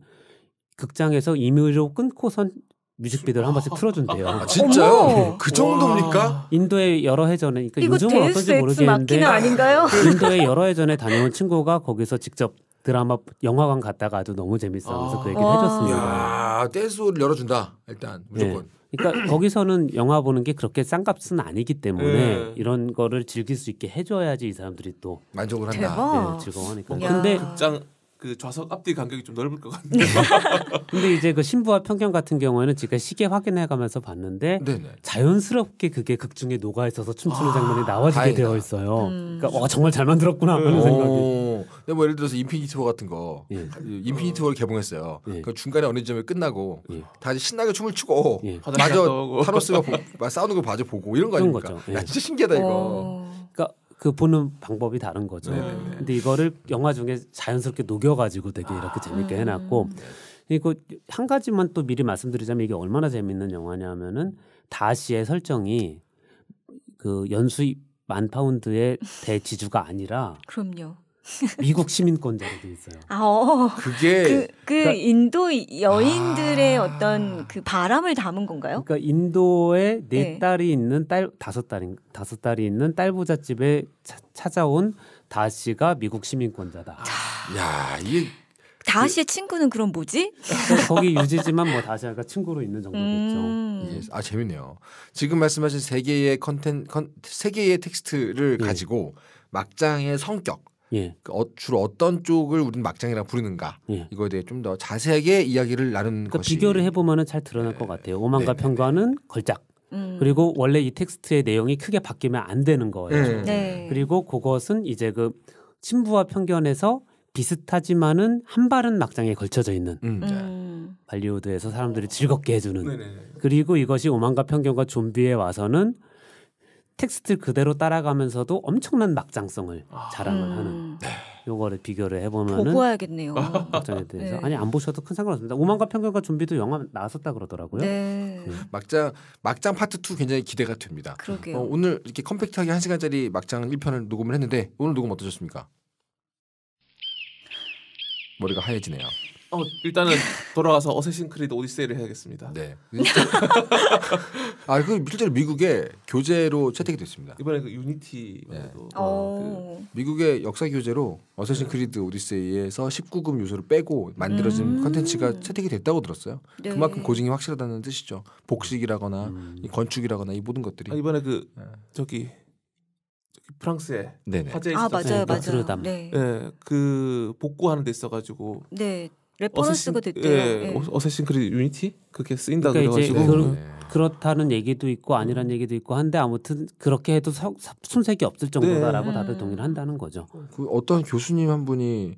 극장에서 임의로 끊고선 뮤직비디오를 한 번씩 틀어준대요. 아, 진짜요? 그 정도입니까? 인도의 여러 해전에 그러니까 요즘은 어떤지 모르겠는데 아닌가요? 인도의 여러 해전에 다녀온 친구가 거기서 직접 드라마 영화관 갔다가 아주 너무 재밌어하면서 아~ 그 얘기를 어. 해줬습니다. 아댄스를 열어준다 일단 네. 무조건. 네. 그러니까 거기서는 영화 보는 게 그렇게 싼 값은 아니기 때문에 네. 이런 거를 즐길 수 있게 해줘야지 이 사람들이 또 만족을 한다. 대박. 네, 즐거워하니까. 근데 극장 그 좌석 앞뒤 간격이 좀 넓을 것 같네요. 네. 근데 이제 그 신부와 편견 같은 경우에는 제가 시계 확인해 가면서 봤는데 네네. 자연스럽게 그게 극중에 녹아 있어서 춤추는 아, 장면이 나와지게 다행이다. 되어 있어요. 음. 그러니까 와 어, 정말 잘 만들었구나 하는 음. 생각이. 근데 뭐 예를 들어서 인피니티 워 같은 거 예. 인피니티 워를 개봉했어요. 예. 그 중간에 어느 점에 끝나고 예. 다시 신나게 춤을 추고 예. 마저 타노스가 싸우는 거 마저 보고 이런 거 아닙니까? 야, 예. 아, 진짜 신기하다 이거. 어. 그러니까 그 보는 방법이 다른 거죠. 네네 네, 네. 근데 이거를 영화 중에 자연스럽게 녹여가지고 되게 이렇게 아, 재밌게 해놨고 네. 그리한 가지만 또 미리 말씀드리자면 이게 얼마나 재밌는 영화냐면은 다시의 설정이 그 연수 만 파운드의 대지주가 아니라 그럼요. 미국 시민권자로 돼 있어요. 아, 어. 그게 그, 그 그러니까, 인도 여인들의 아... 어떤 그 바람을 담은 건가요? 그러니까 인도에 네, 네. 딸이 있는 딸 다섯 딸인 다섯 딸이 있는 딸부자 집에 찾아온 다시가 미국 시민권자다. 아... 야, 이게 다하씨의 그, 친구는 그럼 뭐지? 그러니까 거기 유지지만 뭐다시씨가 친구로 있는 정도겠죠. 음. 예, 아 재밌네요. 지금 말씀하신 세 개의 컨텐 컨, 세 개의 텍스트를 네. 가지고 막장의 성격 예. 그러니까 어, 주로 어떤 쪽을 우리는 막장이라 부르는가 예. 이거에 대해 좀 더 자세하게 이야기를 나눈 그러니까 것이 비교를 해보면은 잘 드러날 네. 것 같아요. 네. 오만과 네. 네 평가는 네. 걸작. 음. 그리고 원래 이 텍스트의 내용이 크게 바뀌면 안 되는 거예요. 네. 그리고 그것은 이제 그 친부와 편견에서 비슷하지만은 한 발은 막장에 걸쳐져 있는 음. 음. 발리우드에서 사람들이 즐겁게 해주는. 네 그리고 이것이 오만과 편견과 좀비에 와서는 텍스트 그대로 따라가면서도 엄청난 막장성을 아. 자랑을 음. 하는 네. 요거를 비교를 해보면은 보고 야겠네요 막장에 대해서 네. 아니 안 보셔도 큰 상관없습니다. 오만과 편견과 좀비도 영화 나왔었다 그러더라고요. 네. 음. 막장 막장 파트 2 굉장히 기대가 됩니다. 그러게요. 어, 오늘 이렇게 컴팩트하게 1 시간짜리 막장 1편을 녹음을 했는데 오늘 녹음 어떠셨습니까? 머리가 하얘지네요. 어 일단은 돌아가서 어쌔신 크리드 오디세이를 해야겠습니다. 네. 아그 실제로 미국에 교재로 채택이 됐습니다. 이번에 그 유니티 네. 그 어, 그 미국의 역사 교재로 어쌔신 네. 크리드 오디세이에서 19금 요소를 빼고 만들어진 음. 컨텐츠가 채택이 됐다고 들었어요. 네. 그만큼 고증이 확실하다는 뜻이죠. 복식이라거나 음. 이 건축이라거나 이 모든 것들이. 아, 이번에 그 네. 저기 프랑스의 화재 아 맞아요 그 맞아요. 네. 네, 그 복구하는 데 있어가지고 네 레퍼런스가 됐대요. 예, 예. 어, 어쌔신 크리드 유니티 그렇게 쓰인다 그러니까 그래가지고 그러, 네. 그렇다는 얘기도 있고 아니란 얘기도 있고 한데 아무튼 그렇게 해도 사, 사, 손색이 없을 네. 정도다라고 네. 다들 동의를 한다는 거죠. 그 어떤 교수님 한 분이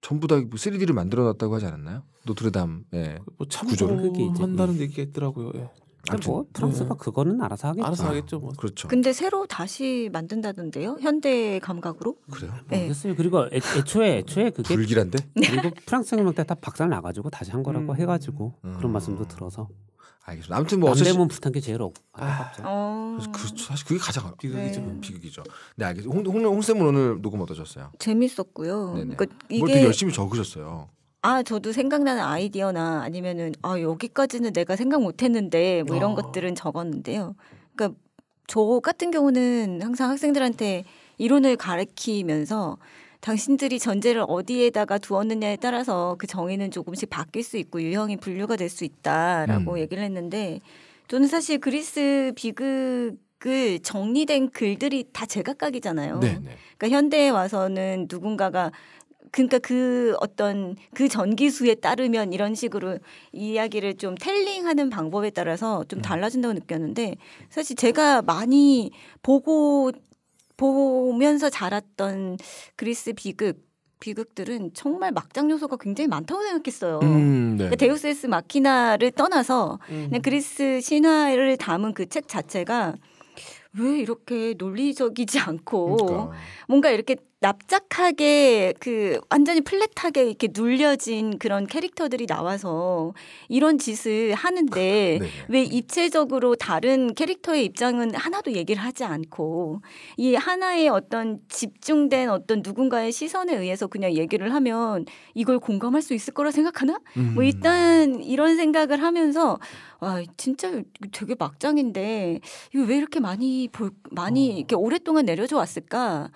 전부 다 3D를 뭐 만들어놨다고 하지 않았나요? 노트르담 그 뭐 예, 뭐 구조를 한다는 얘기했더라고요 예. 근데 뭐 네. 프랑스가 그거는 알아서 하겠죠. 알아서 하겠죠. 뭐. 그렇죠. 근데 새로 다시 만든다던데요? 현대 감각으로? 그래요? 네. 모르겠어요. 그리고 애, 초에 애초에 그게 불길한데? 그리고 프랑스 음악 때다 박살 나가지고 다시 한 거라고 음. 해가지고 음. 그런 말씀도 들어서. 알겠습니다. 아무튼 뭐 어쨌든 남대문 부탄 게 제일 억. 아, 어... 그 사실 그게 가장 비극이죠. 네. 비극이죠. 네, 알겠습니다. 홍, 홍, 홍 쌤은 오늘 녹음 어떠셨어요? 재밌었고요. 네네. 그러니까 이게 뭘 되게 열심히 적으셨어요. 아 저도 생각나는 아이디어나 아니면은 아 여기까지는 내가 생각 못했는데 뭐 이런 어. 것들은 적었는데요. 그러니까 저 같은 경우는 항상 학생들한테 이론을 가르키면서 당신들이 전제를 어디에다가 두었느냐에 따라서 그 정의는 조금씩 바뀔 수 있고 유형이 분류가 될 수 있다라고 음. 얘기를 했는데 저는 사실 그리스 비극 을 정리된 글들이 다 제각각이잖아요. 네네. 네. 그러니까 현대에 와서는 누군가가 그러니까 그 어떤 그 전기수에 따르면 이런 식으로 이야기를 좀 텔링하는 방법에 따라서 좀 음. 달라진다고 느꼈는데 사실 제가 많이 보고 보면서 자랐던 그리스 비극 비극들은 정말 막장 요소가 굉장히 많다고 생각했어요. 음, 네. 그러니까 데우스 에스 마키나를 떠나서 음. 그리스 신화를 담은 그 책 자체가 왜 이렇게 논리적이지 않고 그러니까. 뭔가 이렇게 납작하게 그 완전히 플랫하게 이렇게 눌려진 그런 캐릭터들이 나와서 이런 짓을 하는데 네. 왜 입체적으로 다른 캐릭터의 입장은 하나도 얘기를 하지 않고 이 하나의 어떤 집중된 어떤 누군가의 시선에 의해서 그냥 얘기를 하면 이걸 공감할 수 있을 거라 생각하나? 뭐 음. 뭐 일단 이런 생각을 하면서 아 진짜 되게 막장인데 이거 왜 이렇게 많이 볼 많이 어. 이렇게 오랫동안 내려져 왔을까?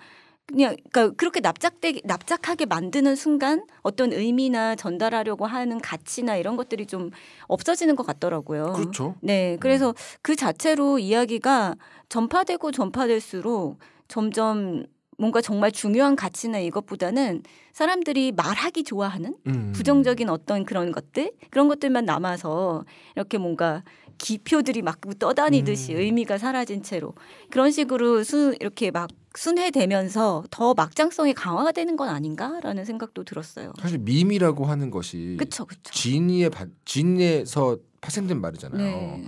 그냥 그러니까 그렇게 납작되 납작하게 만드는 순간 어떤 의미나 전달하려고 하는 가치나 이런 것들이 좀 없어지는 것 같더라고요. 그렇죠. 네, 음. 그래서 음. 그 자체로 이야기가 전파되고 전파될수록 점점 뭔가 정말 중요한 가치나 이것보다는 사람들이 말하기 좋아하는 음. 부정적인 어떤 그런 것들 그런 것들만 남아서 이렇게 뭔가 기표들이 막 떠다니듯이 음. 의미가 사라진 채로 그런 식으로 순 이렇게 막 순회되면서 더 막장성이 강화가 되는 건 아닌가라는 생각도 들었어요. 사실 밈이라고 하는 것이 그쵸, 그쵸. 진이의 바, 진에서 파생된 말이잖아요. 네.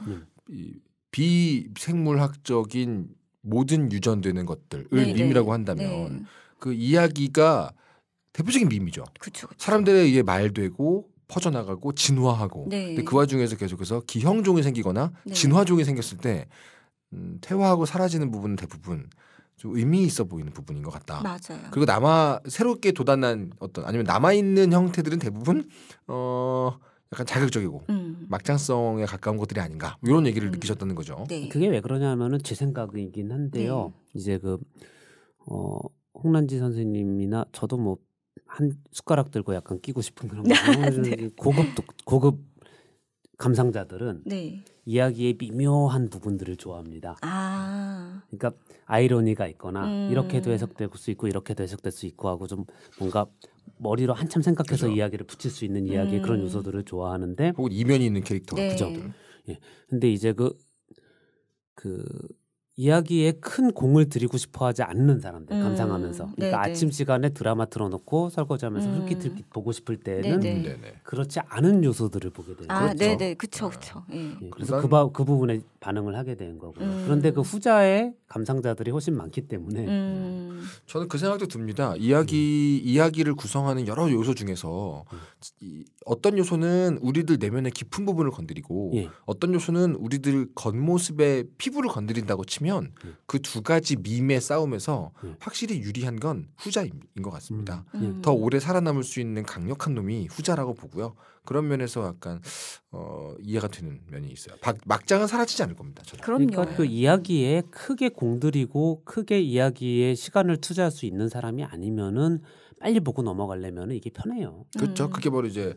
이 비생물학적인 모든 유전되는 것들을 네, 네. 밈이라고 한다면 네. 그 이야기가 대표적인 밈이죠. 그쵸, 그사람들의이해 말되고 퍼져나가고 진화하고 네. 근데 그 와중에서 계속해서 기형종이 생기거나 네. 진화종이 생겼을 때 음, 퇴화하고 사라지는 부분은 대부분 좀 의미 있어 보이는 부분인 것 같다. 맞아요. 그리고 남아 새롭게 도단난 어떤 아니면 남아 있는 형태들은 대부분 어 약간 자극적이고 음. 막장성에 가까운 것들이 아닌가 이런 얘기를 음. 느끼셨다는 거죠. 네. 그게 왜 그러냐면은 제 생각이긴 한데요. 네. 이제 그 어, 홍란지 선생님이나 저도 뭐한 숟가락 들고 약간 끼고 싶은 그런 거. 네. 네. 고급 고급 감상자들은 네. 이야기의 미묘한 부분들을 좋아합니다. 아. 그러니까 아이러니가 있거나 음. 이렇게도 해석될 수 있고 이렇게도 해석될 수 있고 하고 좀 뭔가 머리로 한참 생각해서 그렇죠. 이야기를 붙일 수 있는 이야기의 음. 그런 요소들을 좋아하는데 혹은 이면이 있는 캐릭터 네. 그죠. 예. 근데 이제 그그 그, 그 이야기에 큰 공을 들이고 싶어 하지 않는 사람들 음, 감상하면서 그러니까 네네. 아침 시간에 드라마 틀어놓고 설거지하면서 음. 흙깃흙깃 보고 싶을 때는 음, 네네. 그렇지 않은 요소들을 보게 되는 아, 거죠. 네네, 그쵸, 아. 그쵸. 예. 예. 그래서 그, 바, 그 부분에 반응을 하게 된 거고요. 음. 그런데 그 후자의 감상자들이 훨씬 많기 때문에 음. 저는 그 생각도 듭니다. 이야기 음. 이야기를 구성하는 여러 요소 중에서 음. 이, 어떤 요소는 우리들 내면의 깊은 부분을 건드리고 예. 어떤 요소는 우리들 겉모습의 피부를 건드린다고 치면 예. 그두 가지 밈의 싸움에서 예. 확실히 유리한 건 후자인 것 같습니다. 음. 음. 예. 더 오래 살아남을 수 있는 강력한 놈이 후자라고 보고요. 그런 면에서 약간 어, 이해가 되는 면이 있어요. 박, 막장은 사라지지 않을 겁니다. 저는. 그럼요. 그러니까 그 네. 이야기에 크게 공들이고 크게 이야기에 시간을 투자할 수 있는 사람이 아니면은 빨리 보고 넘어가려면은 이게 편해요. 그렇죠. 그게 바로 이제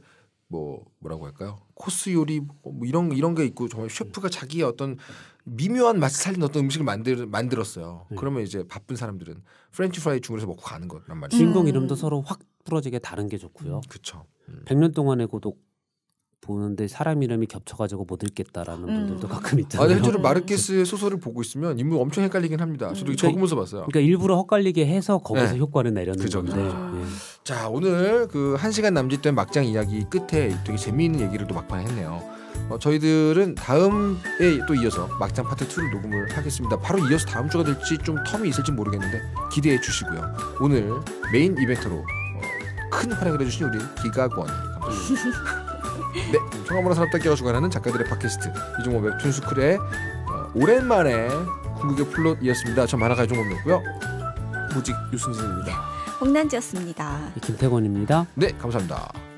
뭐 뭐라고 할까요? 코스 요리 뭐, 뭐 이런 이런 게 있고 정말 셰프가 자기의 어떤 미묘한 맛을 살린 어떤 음식을 만들 만들었어요. 네. 그러면 이제 바쁜 사람들은 프렌치 프라이 중문해서 먹고 가는 거란 말이죠. 주인공 음. 이름도 서로 확 부러지게 다른 게 좋고요. 그렇죠. 음. 100년 동안의 고독 보는데 사람 이름이 겹쳐가지고 못 읽겠다라는 음. 분들도 아, 가끔 있잖아요. 아, 실제로 음. 마르케스의 소설을 보고 있으면 인물 엄청 헷갈리긴 합니다. 저도 음. 그 그러니까 적으면서 봤어요. 그러니까 일부러 헛갈리게 해서 거기서 네. 효과를 내려는 그 건데. 그죠, 네. 예. 자 오늘 그한 시간 남짓된 막장 이야기 끝에 되게 재미있는 얘기를 또 막판에 했네요. 어, 저희들은 다음에 또 이어서 막장 파트 2를 녹음을 하겠습니다. 바로 이어서 다음 주가 될지 좀 텀이 있을지 모르겠는데 기대해 주시고요. 오늘 메인 이벤트로 어, 큰 활약을 해주신 우리 기가권 감사합니다. 네, 청아문화 산업단계가 주관하는 작가들의 팟캐스트 이종호 웹툰스쿨의 어, 오랜만에 궁극의 플롯이었습니다. 전 만화가 이종호였고요. 무직 유승진입니다. 홍난지였습니다. 김태권입니다. 네, 감사합니다.